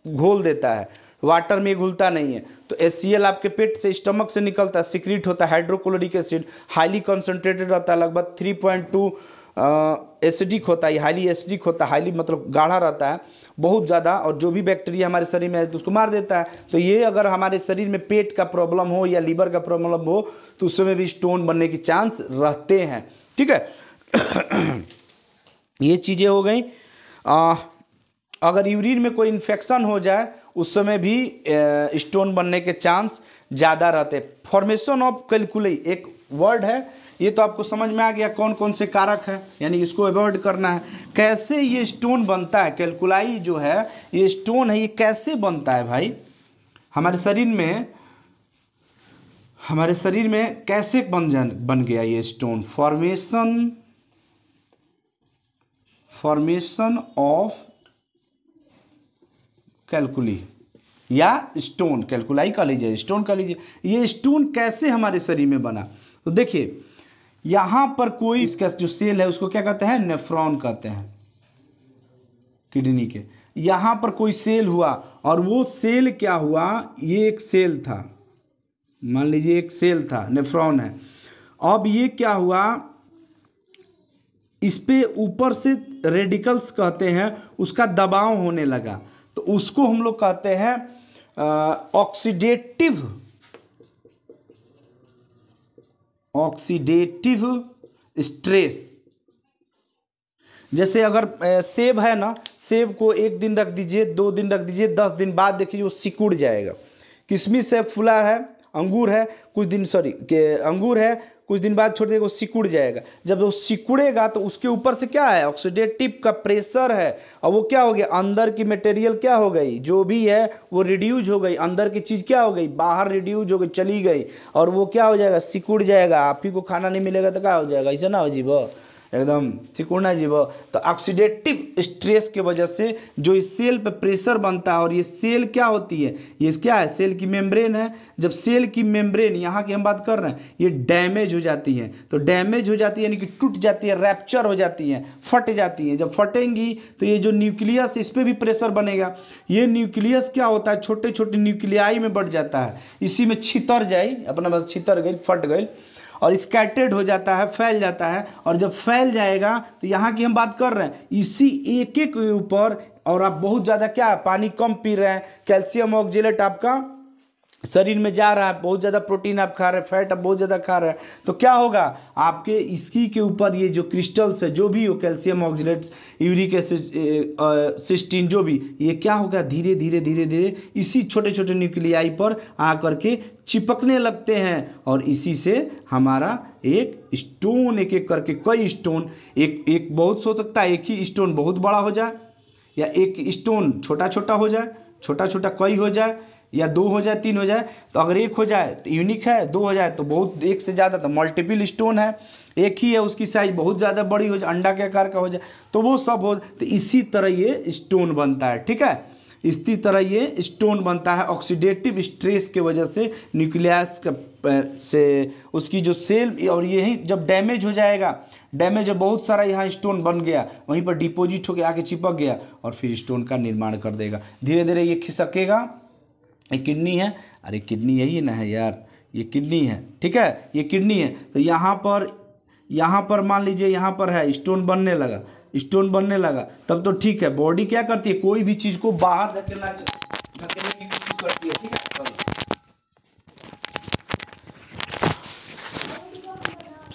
Speaker 1: घोल देता है वाटर में घुलता नहीं है तो एस आपके पेट से स्टमक से निकलता है सिक्रिट होता है हाइड्रोक्लोरिक एसिड हाईली कंसनट्रेटेड रहता है लगभग थ्री पॉइंट टू एसिडिक होता है हाईली एसिडिक होता है हाईली मतलब गाढ़ा रहता है बहुत ज़्यादा और जो भी बैक्टीरिया हमारे शरीर में है तो उसको मार देता है तो ये अगर हमारे शरीर में पेट का प्रॉब्लम हो या लीवर का प्रॉब्लम हो तो उसमें भी स्टोन बनने के चांस रहते हैं ठीक है ये चीज़ें हो गई अगर यूरिन में कोई इन्फेक्शन हो जाए उस समय भी स्टोन बनने के चांस ज़्यादा रहते फॉर्मेशन ऑफ कैलकुलई एक वर्ड है ये तो आपको समझ में आ गया कौन कौन से कारक है यानी इसको अवॉइड करना है कैसे ये स्टोन बनता है कैलकुलाई जो है ये स्टोन है ये कैसे बनता है भाई हमारे शरीर में हमारे शरीर में कैसे बन बन गया ये stone formation formation of calculi या स्टोन कैलकुलाई कह लीजिए स्टोन कह लीजिए ये स्टोन कैसे हमारे शरीर में बना तो देखिए यहां पर कोई इसका जो सेल है उसको क्या कहते हैं नेफ्रॉन कहते हैं किडनी के यहां पर कोई सेल हुआ और वो सेल क्या हुआ ये एक सेल था मान लीजिए एक सेल था नेफ्रॉन है अब ये क्या हुआ इस पे ऊपर से रेडिकल्स कहते हैं उसका दबाव होने लगा तो उसको हम लोग कहते हैं ऑक्सीडेटिव ऑक्सीडेटिव स्ट्रेस जैसे अगर सेब है ना सेब को एक दिन रख दीजिए दो दिन रख दीजिए दस दिन बाद देखिए वो सिकुड़ जाएगा किशमिश है फुला है अंगूर है कुछ दिन सॉरी अंगूर है कुछ दिन बाद छोड़ देगा वो सिकुड़ जाएगा जब वो सिकुड़ेगा तो उसके ऊपर से क्या है ऑक्सीडेटिव का प्रेशर है और वो क्या हो गया अंदर की मटेरियल क्या हो गई जो भी है वो रिड्यूज हो गई अंदर की चीज़ क्या हो गई बाहर रिड्यूज हो गई चली गई और वो क्या हो जाएगा सिकुड़ जाएगा आप ही को खाना नहीं मिलेगा तो क्या हो जाएगा ऐसा ना हो जी वो एकदम सिकुड़ना जीव तो ऑक्सीडेटिव स्ट्रेस के वजह से जो इस सेल पर प्रेशर बनता है और ये सेल क्या होती है ये क्या है सेल की मेम्ब्रेन है जब सेल की मेम्ब्रेन यहाँ की हम बात कर रहे हैं ये डैमेज हो जाती है तो डैमेज हो जाती है यानी कि टूट जाती है रैप्चर हो जाती है फट जाती है जब फटेंगी तो ये जो न्यूक्लियस इस पर भी प्रेशर बनेगा ये न्यूक्लियस क्या होता है छोटे छोटे न्यूक्लियाई में बढ़ जाता है इसी में छितर जाए अपना बस छितर गई फट गई और स्कैटर्ड हो जाता है फैल जाता है और जब फैल जाएगा तो यहाँ की हम बात कर रहे हैं इसी एक एक ऊपर और आप बहुत ज़्यादा क्या पानी कम पी रहे हैं कैल्शियम ऑक्जिलेट आपका शरीर में जा रहा है बहुत ज़्यादा प्रोटीन आप खा रहे हैं फैट आप बहुत ज़्यादा खा रहे हैं तो क्या होगा आपके इसकी के ऊपर ये जो क्रिस्टल्स है जो भी हो calcium oxalates uric acid cystine जो भी ये क्या होगा धीरे धीरे धीरे धीरे इसी छोटे छोटे न्यूक्लियाई पर आ करके चिपकने लगते हैं और इसी से हमारा एक स्टोन एक एक करके कई स्टोन एक एक बहुत हो सकता है एक ही स्टोन बहुत बड़ा हो जाए या एक स्टोन छोटा छोटा हो जाए छोटा छोटा कई हो जाए या दो हो जाए तीन हो जाए तो अगर एक हो जाए तो यूनिक है दो हो जाए तो बहुत एक से ज़्यादा तो मल्टीपल स्टोन है एक ही है उसकी साइज बहुत ज़्यादा बड़ी हो जाए अंडा के आकार का हो जाए तो वो सब हो तो इसी तरह ये स्टोन बनता है ठीक है इसी तरह ये स्टोन बनता है ऑक्सीडेटिव स्ट्रेस के वजह से न्यूक्लियस का से उसकी जो सेल और ये ही जब डैमेज हो जाएगा डैमेज बहुत सारा यहाँ स्टोन बन गया वहीं पर डिपोजिट होकर आके चिपक गया और फिर स्टोन का निर्माण कर देगा धीरे धीरे ये खिसकेगा ये किडनी है अरे किडनी यही ना है यार ये किडनी है ठीक है ये किडनी है तो यहाँ पर यहाँ पर मान लीजिए यहाँ पर है स्टोन बनने लगा स्टोन बनने लगा तब तो ठीक है बॉडी क्या करती है कोई भी चीज़ को बाहर धकेलना धकेलने की कोशिश करती है ठीक है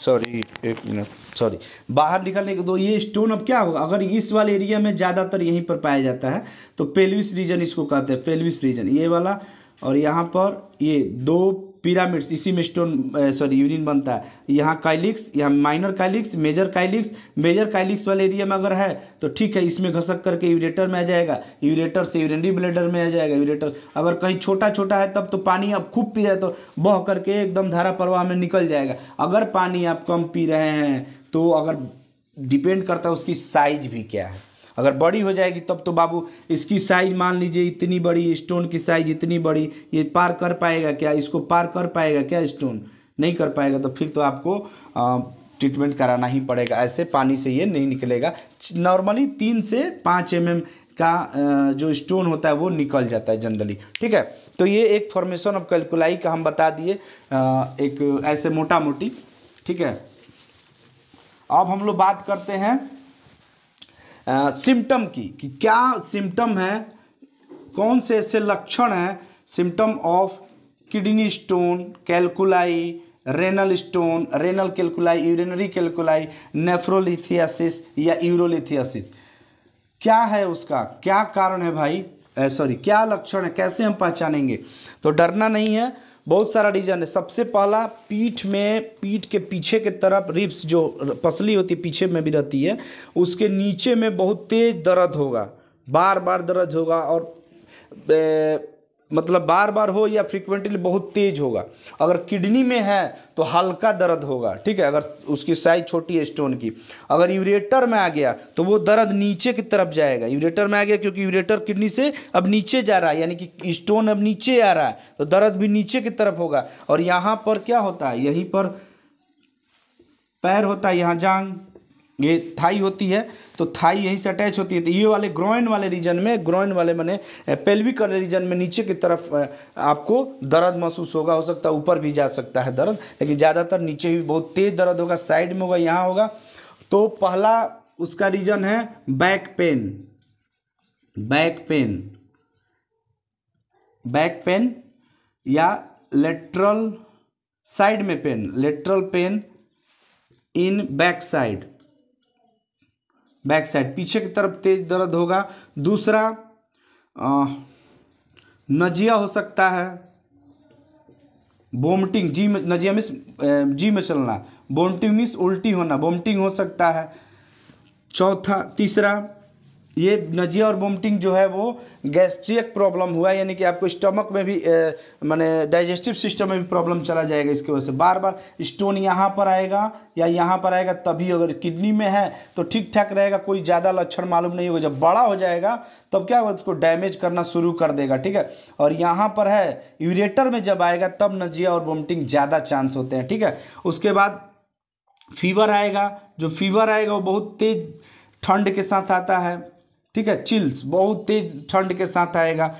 Speaker 1: सॉरी एक मिनट सॉरी बाहर निकलने के दो ये स्टोन अब क्या होगा अगर इस वाले एरिया में ज़्यादातर यहीं पर पाया जाता है तो पेल्विस रीजन इसको कहते हैं पेल्विस रीजन ये वाला और यहाँ पर ये दो पिरामिड्स इसी में स्टोन सॉरी यूरिन बनता है यहाँ काइलिक्स यहाँ minor calyx major calyx major calyx वाले एरिया में अगर है तो ठीक है इसमें घसक करके यूरेटर में आ जाएगा यूरेटर से यूरेंडी ब्लेडर में आ जाएगा यूरेटर अगर कहीं छोटा छोटा है तब तो पानी आप खूब पी रहे तो बह करके एकदम धारा प्रवाह में निकल जाएगा अगर पानी आप कम पी रहे हैं तो अगर डिपेंड करता है उसकी साइज भी क्या है अगर बड़ी हो जाएगी तब तो बाबू इसकी साइज मान लीजिए इतनी बड़ी स्टोन की साइज इतनी बड़ी ये पार कर पाएगा क्या इसको पार कर पाएगा क्या स्टोन नहीं कर पाएगा तो फिर तो आपको ट्रीटमेंट कराना ही पड़ेगा ऐसे पानी से ये नहीं निकलेगा नॉर्मली तीन से पाँच एम mm का जो स्टोन होता है वो निकल जाता है जनरली ठीक है तो ये एक फॉर्मेशन ऑफ कैलकुलाई का हम बता दिए एक ऐसे मोटा मोटी ठीक है अब हम लोग बात करते हैं सिम्टम की कि क्या सिम्टम है कौन से ऐसे लक्षण हैं symptom of kidney stone calculi renal stone renal calculi urinary calculi nephrolithiasis या यूरोलिथियासिस क्या है उसका क्या कारण है भाई सॉरी क्या लक्षण है कैसे हम पहचानेंगे तो डरना नहीं है बहुत सारा रीजन है सबसे पहला पीठ में पीठ के पीछे के तरफ रिप्स जो पसली होती है पीछे में भी रहती है उसके नीचे में बहुत तेज दर्द होगा बार बार दर्द होगा और मतलब बार बार हो या फ्रिक्वेंटली बहुत तेज होगा अगर किडनी में है तो हल्का दर्द होगा ठीक है अगर उसकी साइज छोटी है स्टोन की अगर यूरेटर में आ गया तो वो दर्द नीचे की तरफ जाएगा यूरेटर में आ गया क्योंकि यूरेटर किडनी से अब नीचे जा रहा है यानी कि स्टोन अब नीचे आ रहा है तो दर्द भी नीचे की तरफ होगा और यहाँ पर क्या होता है यहीं पर पैर होता है यहाँ जांग ये थाई होती है तो थाई यहीं से अटैच होती है तो ये वाले ग्रोइन वाले रीजन में ग्रोइन वाले मैंने पेल्विक वाले रीजन में नीचे की तरफ आपको दर्द महसूस होगा हो सकता है ऊपर भी जा सकता है दर्द लेकिन ज़्यादातर नीचे भी बहुत तेज़ दर्द होगा साइड में होगा यहाँ होगा तो पहला उसका रीजन है back pain back pain back pain या लेटरल साइड में pain lateral pain in back side back side पीछे की तरफ तेज दर्द होगा दूसरा नजिया हो सकता है बोमटिंग जी में नजिया मिस जी में चलना बोमटिंग मिस उल्टी होना बोमटिंग हो सकता है चौथा तीसरा ये नजिया और वोमिटिंग जो है वो गैस्ट्रिक प्रॉब्लम हुआ यानी कि आपको स्टमक में भी माने डाइजेस्टिव सिस्टम में भी प्रॉब्लम चला जाएगा इसकी वजह से बार बार स्टोन यहाँ पर आएगा या यहाँ पर आएगा तभी अगर किडनी में है तो ठीक ठाक रहेगा कोई ज़्यादा लक्षण मालूम नहीं होगा जब बड़ा हो जाएगा तब क्या होगा उसको डैमेज करना शुरू कर देगा ठीक है और यहाँ पर है यूरेटर में जब आएगा तब नजिया और वोमिटिंग ज़्यादा चांस होते हैं ठीक है उसके बाद फीवर आएगा जो फीवर आएगा वो बहुत तेज़ ठंड के साथ आता है ठीक है चिल्स बहुत तेज ठंड के साथ आएगा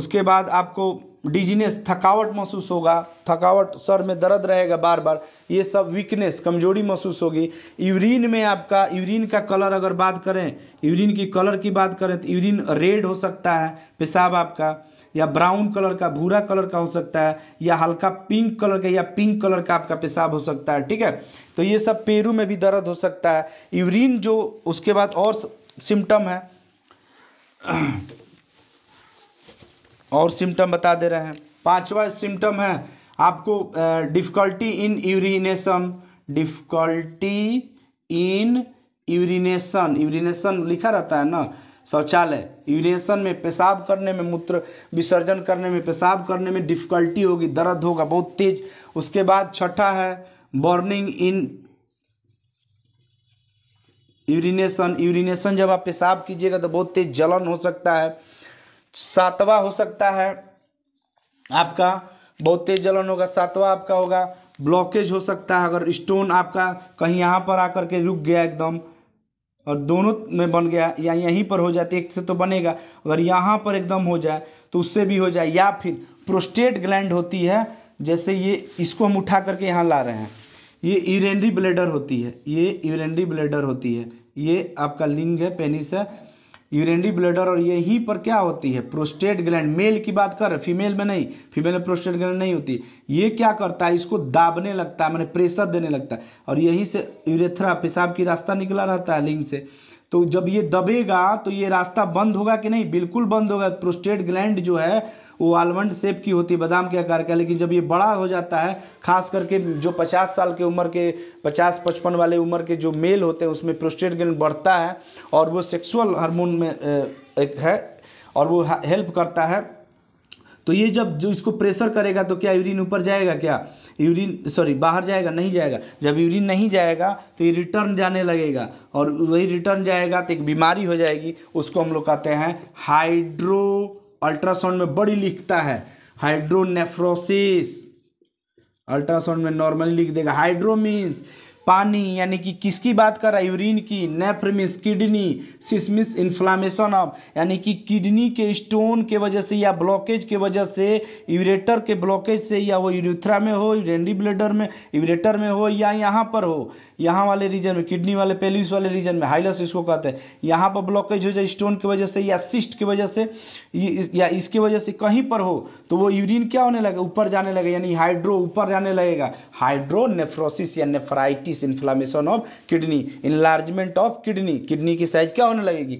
Speaker 1: उसके बाद आपको डिजीनेस थकावट महसूस होगा थकावट सर में दर्द रहेगा बार बार ये सब वीकनेस कमजोरी महसूस होगी यूरिन में आपका यूरिन का कलर अगर बात करें यूरिन की कलर की बात करें तो यूरिन रेड हो सकता है पेशाब आपका या ब्राउन कलर का भूरा कलर का हो सकता है या हल्का पिंक कलर का या पिंक कलर का आपका पेशाब हो सकता है ठीक है तो ये सब पेरू में भी दर्द हो सकता है यूरिन जो उसके बाद और सिम्टम है और सिम्टम बता दे रहे हैं पांचवा सिम्टम है आपको difficulty in urination difficulty in urination urination लिखा रहता है ना शौचालय यूरिनेशन में पेशाब करने में मूत्र विसर्जन करने में पेशाब करने में डिफ़िकल्टी होगी दर्द होगा बहुत तेज उसके बाद छठा है बर्निंग इन यूरिनेशन यूरिनेशन जब आप पेशाब कीजिएगा तो बहुत तेज जलन हो सकता है सातवा हो सकता है आपका बहुत तेज जलन होगा सातवा आपका होगा ब्लॉकेज हो सकता है अगर स्टोन आपका कहीं यहाँ पर आकर के रुक गया एकदम और दोनों में बन गया या यहीं पर हो जाए तो एक से तो बनेगा अगर यहाँ पर एकदम हो जाए तो उससे भी हो जाए या फिर प्रोस्टेट ग्लैंड होती है जैसे ये इसको हम उठा करके यहाँ ला रहे हैं ये यूरेनरी ब्लेडर होती है ये यूरेनरी ब्लेडर होती है ये आपका लिंग है पेनिस है यूरेंडी ब्लडर और यहीं पर क्या होती है प्रोस्टेट ग्लैंड मेल की बात कर फीमेल में नहीं फीमेल में प्रोस्टेट ग्लैंड नहीं होती ये क्या करता है इसको दाबने लगता है मैंने प्रेशर देने लगता है और यहीं से यूरेथ्रा पेशाब की रास्ता निकला रहता है लिंग से तो जब ये दबेगा तो ये रास्ता बंद होगा कि नहीं बिल्कुल बंद होगा प्रोस्टेट ग्लैंड जो है वो आलमंड सेप की होती है बादाम के आकार का लेकिन जब ये बड़ा हो जाता है खास करके जो 50 साल के उम्र के 50 पचपन वाले उम्र के जो मेल होते हैं उसमें प्रोस्टेट गेन बढ़ता है और वो सेक्सुअल हार्मोन में एक है और वो हेल्प करता है तो ये जब जो इसको प्रेशर करेगा तो क्या यूरिन ऊपर जाएगा क्या यूरिन सॉरी बाहर जाएगा नहीं जाएगा जब यूरिन नहीं जाएगा तो ये रिटर्न जाने लगेगा और वही रिटर्न जाएगा तो एक बीमारी हो जाएगी उसको हम लोग कहते हैं हाइड्रो अल्ट्रासाउंड में बड़ी लिखता है हाइड्रोनेफ्रोसिस अल्ट्रासाउंड में नॉर्मली लिख देगा हाइड्रो मीन्स पानी यानी कि किसकी बात कर रहा है यूरिन की nephro means kidney itis means inflammation of यानी कि किडनी के स्टोन के वजह से या ब्लॉकेज के वजह से यूरेटर के ब्लॉकेज से या वो यूरिथ्रा में हो यूरेंडी ब्लेडर में यूरेटर में हो या यहाँ पर हो यहाँ वाले रीजन में किडनी वाले पेलिस वाले रीजन में हाइलस इसको कहते हैं यहाँ पर ब्लॉकेज हो जाए स्टोन की वजह से या सिस्ट की वजह से या इसके वजह से कहीं पर हो तो वो यूरिन क्या होने लगे ऊपर जाने लगे यानी हाइड्रो ऊपर जाने लगेगा हाइड्रो नेफ्रोसिस या nephritis arthritis inflammation of kidney enlargement of kidney kidney की साइज क्या होने लगेगी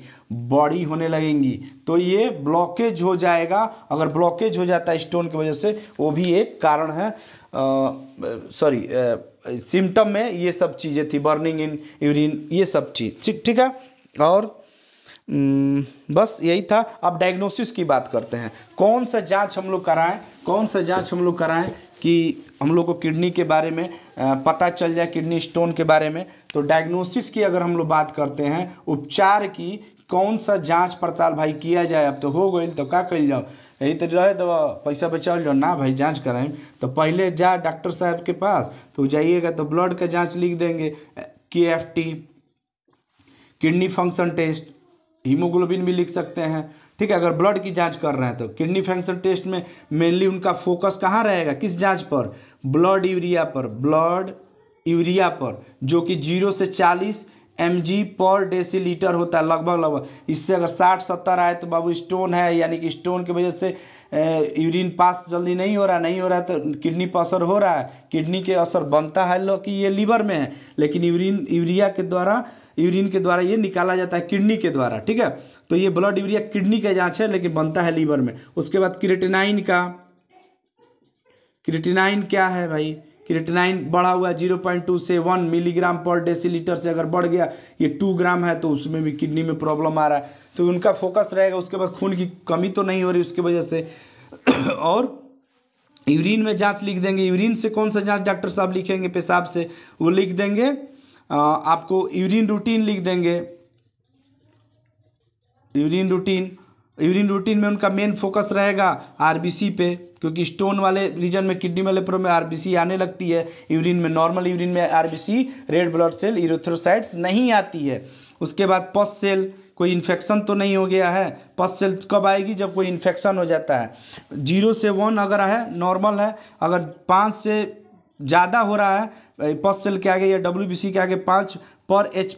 Speaker 1: बॉडी होने लगेंगी तो ये ब्लॉकेज हो जाएगा अगर ब्लॉकेज हो जाता है स्टोन की वजह से वो भी एक कारण है सॉरी सिम्टम में ये सब चीज़ें थी बर्निंग इन यूरिन ये सब चीज़ ठीक ठीक है और बस यही था अब डायग्नोसिस की बात करते हैं कौन सा जांच हम लोग कराएं कौन सा जांच हम लोग कराएं कि हम लोग को किडनी के बारे में पता चल जाए किडनी स्टोन के बारे में तो डायग्नोसिस की अगर हम लोग बात करते हैं उपचार की कौन सा जांच पड़ताल भाई किया जाए अब तो हो गई तो क्या कल जाओ यही तो रहे तो पैसा बचाओ जाओ ना भाई जांच कराए तो पहले जा डॉक्टर साहब के पास तो जाइएगा तो ब्लड का जांच लिख देंगे K F T kidney function test hemoglobin भी लिख सकते हैं ठीक है अगर ब्लड की जांच कर रहे हैं तो किडनी फंक्शन टेस्ट में मेनली उनका फोकस कहाँ रहेगा किस जांच पर ब्लड यूरिया पर ब्लड यूरिया पर जो कि जीरो से चालीस एम जी पर लीटर होता है लगभग लगभग इससे अगर साठ सत्तर आए तो बाबू स्टोन है यानी कि स्टोन की वजह से यूरिन पास जल्दी नहीं हो रहा नहीं हो रहा तो किडनी पर असर हो रहा है किडनी के असर बनता है लो कि ये लीवर में है लेकिन यूरिन यूरिया के द्वारा यूरिन के द्वारा ये निकाला जाता है किडनी के द्वारा ठीक है तो ये ब्लड यूरिया किडनी का जाँच है लेकिन बनता है लीवर में उसके बाद क्रिटेनाइन का क्रिटेनाइन क्या है भाई क्रिटेनाइन बढ़ा हुआ जीरो पॉइंट टू से वन मिलीग्राम पर डेसीलीटर से अगर बढ़ गया ये टू ग्राम है तो उसमें भी किडनी में प्रॉब्लम आ रहा है तो उनका फोकस रहेगा उसके बाद खून की कमी तो नहीं हो रही उसकी वजह से और यूरिन में जांच लिख देंगे यूरिन से कौन सा जांच डॉक्टर साहब लिखेंगे पेशाब से वो लिख देंगे आपको यूरिन रूटीन लिख देंगे यूरिन रूटीन यूरिन रूटीन में उनका मेन फोकस रहेगा आरबीसी पे क्योंकि स्टोन वाले रीजन में किडनी वाले प्रो में आरबीसी आने लगती है यूरिन में नॉर्मल यूरिन में RBC red blood cell erythrocytes नहीं आती है उसके बाद पस सेल कोई इन्फेक्शन तो नहीं हो गया है पस सेल कब आएगी जब कोई इन्फेक्शन हो जाता है जीरो से वन अगर है नॉर्मल है अगर पाँच से ज़्यादा हो रहा है पस सेल के आगे या डब्ल्यू के आगे पाँच पर एच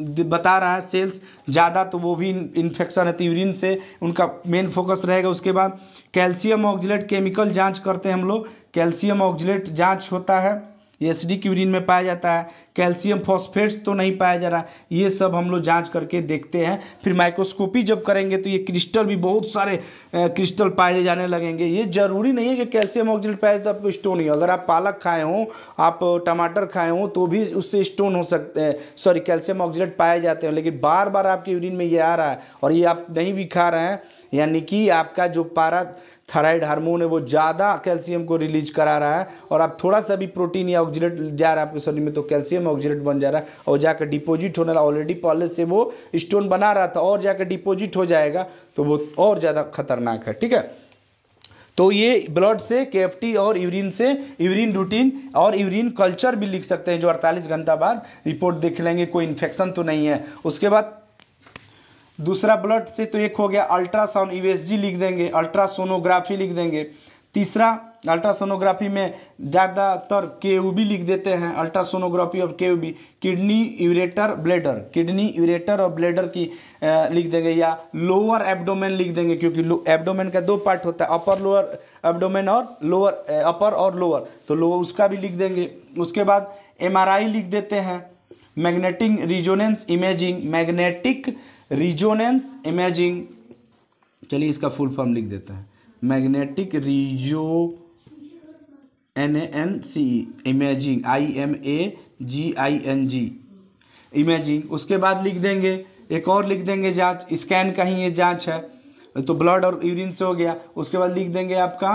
Speaker 1: बता रहा है सेल्स ज़्यादा तो वो भी इन्फेक्शन है तो यूरिन से उनका मेन फोकस रहेगा उसके बाद कैल्शियम ऑक्जिलेट केमिकल जांच करते हैं हम लोग कैल्शियम ऑक्जिलेट जांच होता है ये एसिडिक यूरिन में पाया जाता है कैल्शियम फॉस्फेट्स तो नहीं पाया जा रहा ये सब हम लोग जांच करके देखते हैं फिर माइक्रोस्कोपी जब करेंगे तो ये क्रिस्टल भी बहुत सारे क्रिस्टल पाए जाने लगेंगे ये ज़रूरी नहीं है कि कैल्शियम ऑक्सीडेट पाया जाए तो आपको स्टोन ही अगर आप पालक खाए हों आप टमाटर खाए हों तो भी उससे स्टोन हो सकते हैं सॉरी कैल्शियम ऑक्सीडेट पाए जाते हैं लेकिन बार बार आपके यूरिन में ये आ रहा है और ये आप नहीं भी खा रहे हैं यानी कि आपका जो पारा थायराइड हार्मोन है वो ज़्यादा कैल्शियम को रिलीज करा रहा है और आप थोड़ा सा भी प्रोटीन या ऑक्जिलेट जा रहा है आपके शरीर में तो कैल्शियम ऑक्सीडेट बन जा रहा है और जाकर डिपोजिट होने लगा ऑलरेडी पहले से वो स्टोन बना रहा था और जाकर डिपोजिट हो जाएगा तो वो और ज़्यादा खतरनाक है ठीक है तो ये ब्लड से केफ्टी और यूरिन से यूरिन रूटीन और यूरिन कल्चर भी लिख सकते हैं जो 48 घंटा बाद रिपोर्ट देख लेंगे कोई इन्फेक्शन तो नहीं है उसके बाद दूसरा ब्लड से तो एक हो गया अल्ट्रासाउंड यूएसजी e लिख देंगे अल्ट्रासोनोग्राफी लिख देंगे तीसरा अल्ट्रासोनोग्राफी में ज़्यादातर के लिख देते हैं अल्ट्रासोनोग्राफी और के kidney ureter bladder kidney ureter और ब्लेडर की लिख देंगे या लोअर एब्डोमेन लिख देंगे क्योंकि एब्डोमेन का दो पार्ट होता है अपर लोअर एब्डोमेन और लोअर अपर और लोअर तो लोअर उसका भी लिख देंगे उसके बाद एम लिख देते हैं magnetic resonance imaging magnetic resonance imaging चलिए इसका फुल फॉर्म लिख देता है magnetic reso N A N C imaging I M A G I N G imaging उसके बाद लिख देंगे एक और लिख देंगे जांच स्कैन का ही ये जांच है तो ब्लड और यूरिन से हो गया उसके बाद लिख देंगे आपका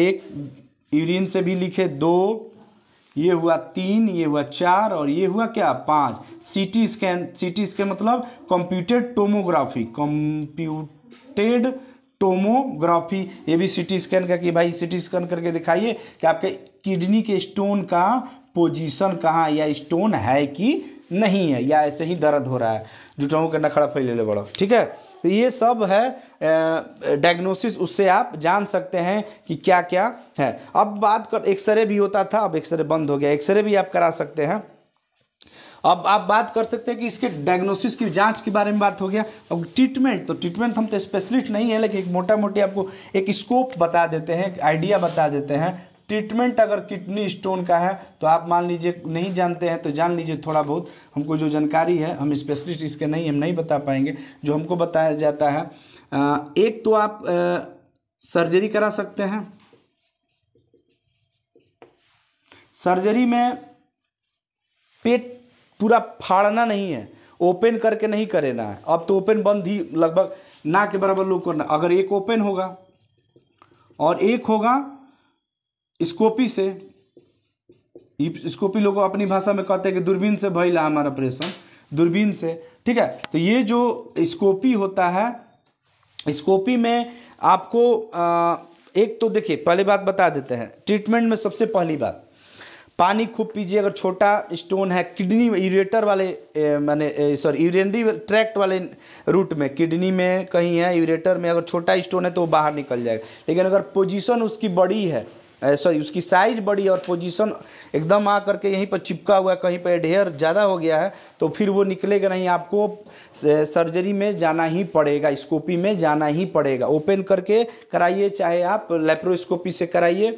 Speaker 1: एक यूरिन से भी लिखे दो ये हुआ तीन ये हुआ चार और ये हुआ क्या पाँच सीटी स्कैन टी स्कैन मतलब कंप्यूटेड टोमोग्राफी कंप्यूटेड टोमोग्राफी ये भी टी स्कैन करके भाई टी स्कैन करके दिखाइए कि आपके किडनी के स्टोन का पोजीशन कहाँ या स्टोन है कि नहीं है या ऐसे ही दर्द हो रहा है जुटाऊ के नखड़ा फैले ले बड़ा ठीक है तो ये सब है डायग्नोसिस उससे आप जान सकते हैं कि क्या क्या है अब बात कर एक्सरे भी होता था अब एक्सरे बंद हो गया एक्सरे भी आप करा सकते हैं अब आप बात कर सकते हैं कि इसके डायग्नोसिस की जांच के बारे में बात हो गया अब ट्रीटमेंट तो ट्रीटमेंट हम तो स्पेशलिस्ट नहीं है लेकिन एक मोटा मोटी आपको एक स्कोप बता देते हैं एक आइडिया बता देते हैं ट्रीटमेंट अगर किडनी स्टोन का है तो आप मान लीजिए नहीं जानते हैं तो जान लीजिए थोड़ा बहुत हमको जो जानकारी है हम स्पेशलिस्ट इसके नहीं हम नहीं बता पाएंगे जो हमको बताया जाता है एक तो आप सर्जरी करा सकते हैं सर्जरी में पेट पूरा फाड़ना नहीं है ओपन करके नहीं करना है अब तो ओपन बंद ही लगभग ना के बराबर लोग करना अगर एक ओपन होगा और एक होगा स्कोपी से स्कोपी लोग अपनी भाषा में कहते हैं कि दूरबीन से ला हमारा ऑपरेशन दूरबीन से ठीक है तो ये जो स्कोपी होता है स्कोपी में आपको आ, एक तो देखिए पहले बात बता देते हैं ट्रीटमेंट में सबसे पहली बात पानी खूब पीजिए अगर छोटा स्टोन है किडनी में यूरेटर वाले मैंने सॉरी यूरेनरी ट्रैक्ट वाले रूट में किडनी में कहीं है यूरेटर में अगर छोटा स्टोन है तो वो बाहर निकल जाएगा लेकिन अगर पोजीशन उसकी बड़ी है सॉरी उसकी साइज़ बड़ी और पोजीशन एकदम आ करके यहीं पर चिपका हुआ कहीं पर ढेर ज़्यादा हो गया है तो फिर वो निकलेगा नहीं आपको सर्जरी में जाना ही पड़ेगा स्कोपी में जाना ही पड़ेगा ओपन करके कराइए चाहे आप लेप्रोस्कोपी से कराइए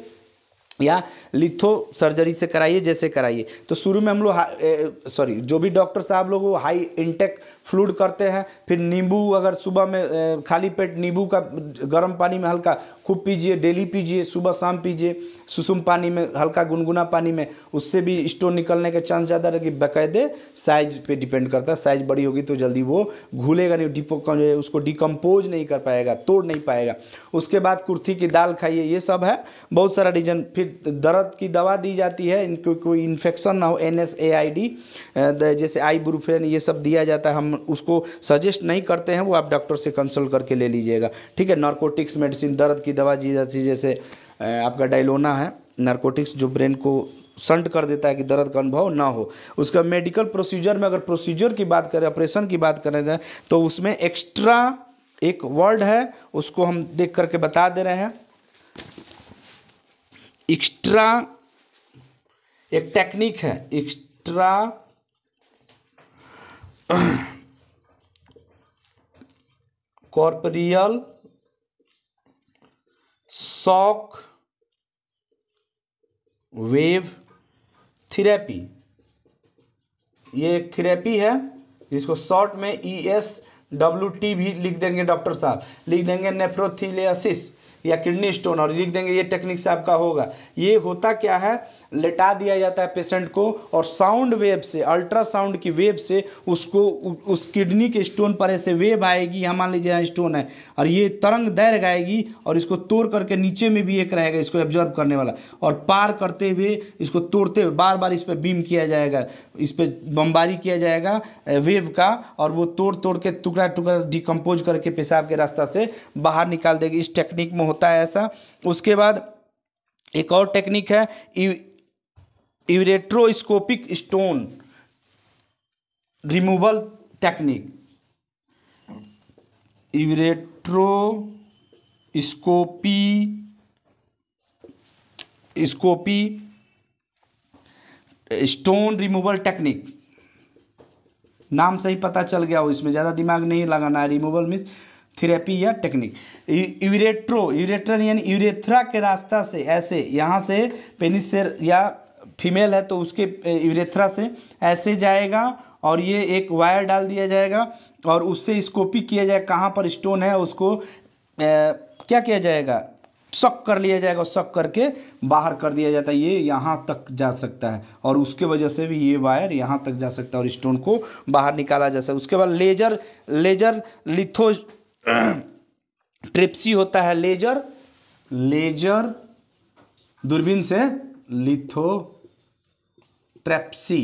Speaker 1: या लिथो सर्जरी से कराइए जैसे कराइए तो शुरू में हम लोग सॉरी जो भी डॉक्टर साहब लोग वो हाई इंटेक फ्लूड करते हैं फिर नींबू अगर सुबह में ए, खाली पेट नींबू का गर्म पानी में हल्का खूब पीजिए डेली पीजिए सुबह शाम पीजिए सुसुम पानी में हल्का गुनगुना पानी में उससे भी स्टोन निकलने का चांस ज़्यादा रहेगी बाकायदे साइज पे डिपेंड करता है साइज बड़ी होगी तो जल्दी वो घूलेगा नहीं डिपो उसको डिकम्पोज नहीं कर पाएगा तोड़ नहीं पाएगा उसके बाद कुर्थी की दाल खाइए ये सब है बहुत सारा रीजन फिर दर्द की दवा दी जाती है इनको कोई इन्फेक्शन ना हो N S A I D जैसे आई ब्रूफ्रेन ये सब दिया जाता है हम उसको सजेस्ट नहीं करते हैं वो आप डॉक्टर से कंसल्ट करके ले लीजिएगा ठीक है नार्कोटिक्स मेडिसिन दर्द की दवा दी जाती है जैसे आपका डायलोना है नारकोटिक्स जो ब्रेन को संट कर देता है कि दर्द का अनुभव ना हो उसका मेडिकल प्रोसीजर में अगर प्रोसीजर की बात करें ऑपरेशन की बात करें तो उसमें एक्स्ट्रा एक वर्ड है उसको हम देख करके बता दे रहे हैं एक्स्ट्रा एक टेक्निक है extracorporeal shock wave therapy ये एक थेरेपी है जिसको शॉर्ट में ई एस डब्ल्यू टी भी लिख देंगे डॉक्टर साहब लिख देंगे नेफ्रोथिलियासिस या किडनी स्टोन और लिख देंगे ये टेक्निक से आपका होगा ये होता क्या है लेटा दिया जाता है पेशेंट को और साउंड वेव से अल्ट्रासाउंड की वेव से उसको उस किडनी के स्टोन पर ऐसे वेव आएगी यहाँ मान लीजिए यहाँ स्टोन है और ये तरंग दैर गाएगी और इसको तोड़ करके नीचे में भी एक रहेगा इसको एब्जॉर्व करने वाला और पार करते हुए इसको तोड़ते हुए बार बार इस पर बीम किया जाएगा इस पर बमबारी किया जाएगा वेव का और वो तोड़ तोड़ के टुकड़ा टुकड़ा डिकम्पोज करके पेशाब के रास्ता से बाहर निकाल देगी इस टेक्निक में होता है ऐसा उसके बाद एक और टेक्निक है ureteroscopic stone removal technique ureteroscopy scopy stone removal technique नाम से ही पता चल गया हो इसमें ज़्यादा दिमाग नहीं लगाना है रिमूवल मीन्स थेरेपी या टेक्निक यूरेट्रो यूरेट्रन यानी यूरेथ्रा के रास्ता से ऐसे यहाँ से पेनिस या फीमेल है तो उसके यूरेथ्रा से ऐसे जाएगा और ये एक वायर डाल दिया जाएगा और उससे स्कोपी किया जाए कहाँ पर स्टोन है उसको ए, क्या किया जाएगा शक कर लिया जाएगा शक करके बाहर कर दिया जाता है ये यहाँ तक जा सकता है और उसके वजह से भी ये वायर यहाँ तक जा सकता है और स्टोन को बाहर निकाला जा सकता है उसके बाद लेजर लेजर लिथो ट्रिप्सी होता है लेजर लेजर दूरबीन से लिथो ट्रेप्सी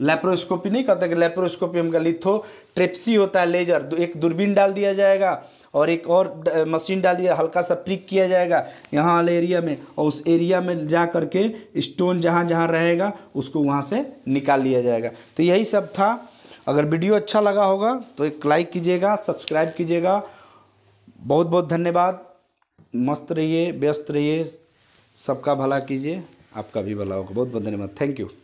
Speaker 1: लेप्रोस्कोपी नहीं कहते कि लेप्रोस्कोपी हम हो ट्रेप्सी होता है लेजर एक दूरबीन डाल दिया जाएगा और एक और मशीन डाल दिया हल्का सा प्रिक किया जाएगा यहाँ वाले एरिया में और उस एरिया में जा करके स्टोन जहाँ जहाँ रहेगा उसको वहाँ से निकाल लिया जाएगा तो यही सब था अगर वीडियो अच्छा लगा होगा तो एक लाइक कीजिएगा सब्सक्राइब कीजिएगा बहुत बहुत धन्यवाद मस्त रहिए व्यस्त रहिए सबका भला कीजिए आपका भी भला होगा बहुत बहुत धन्यवाद थैंक यू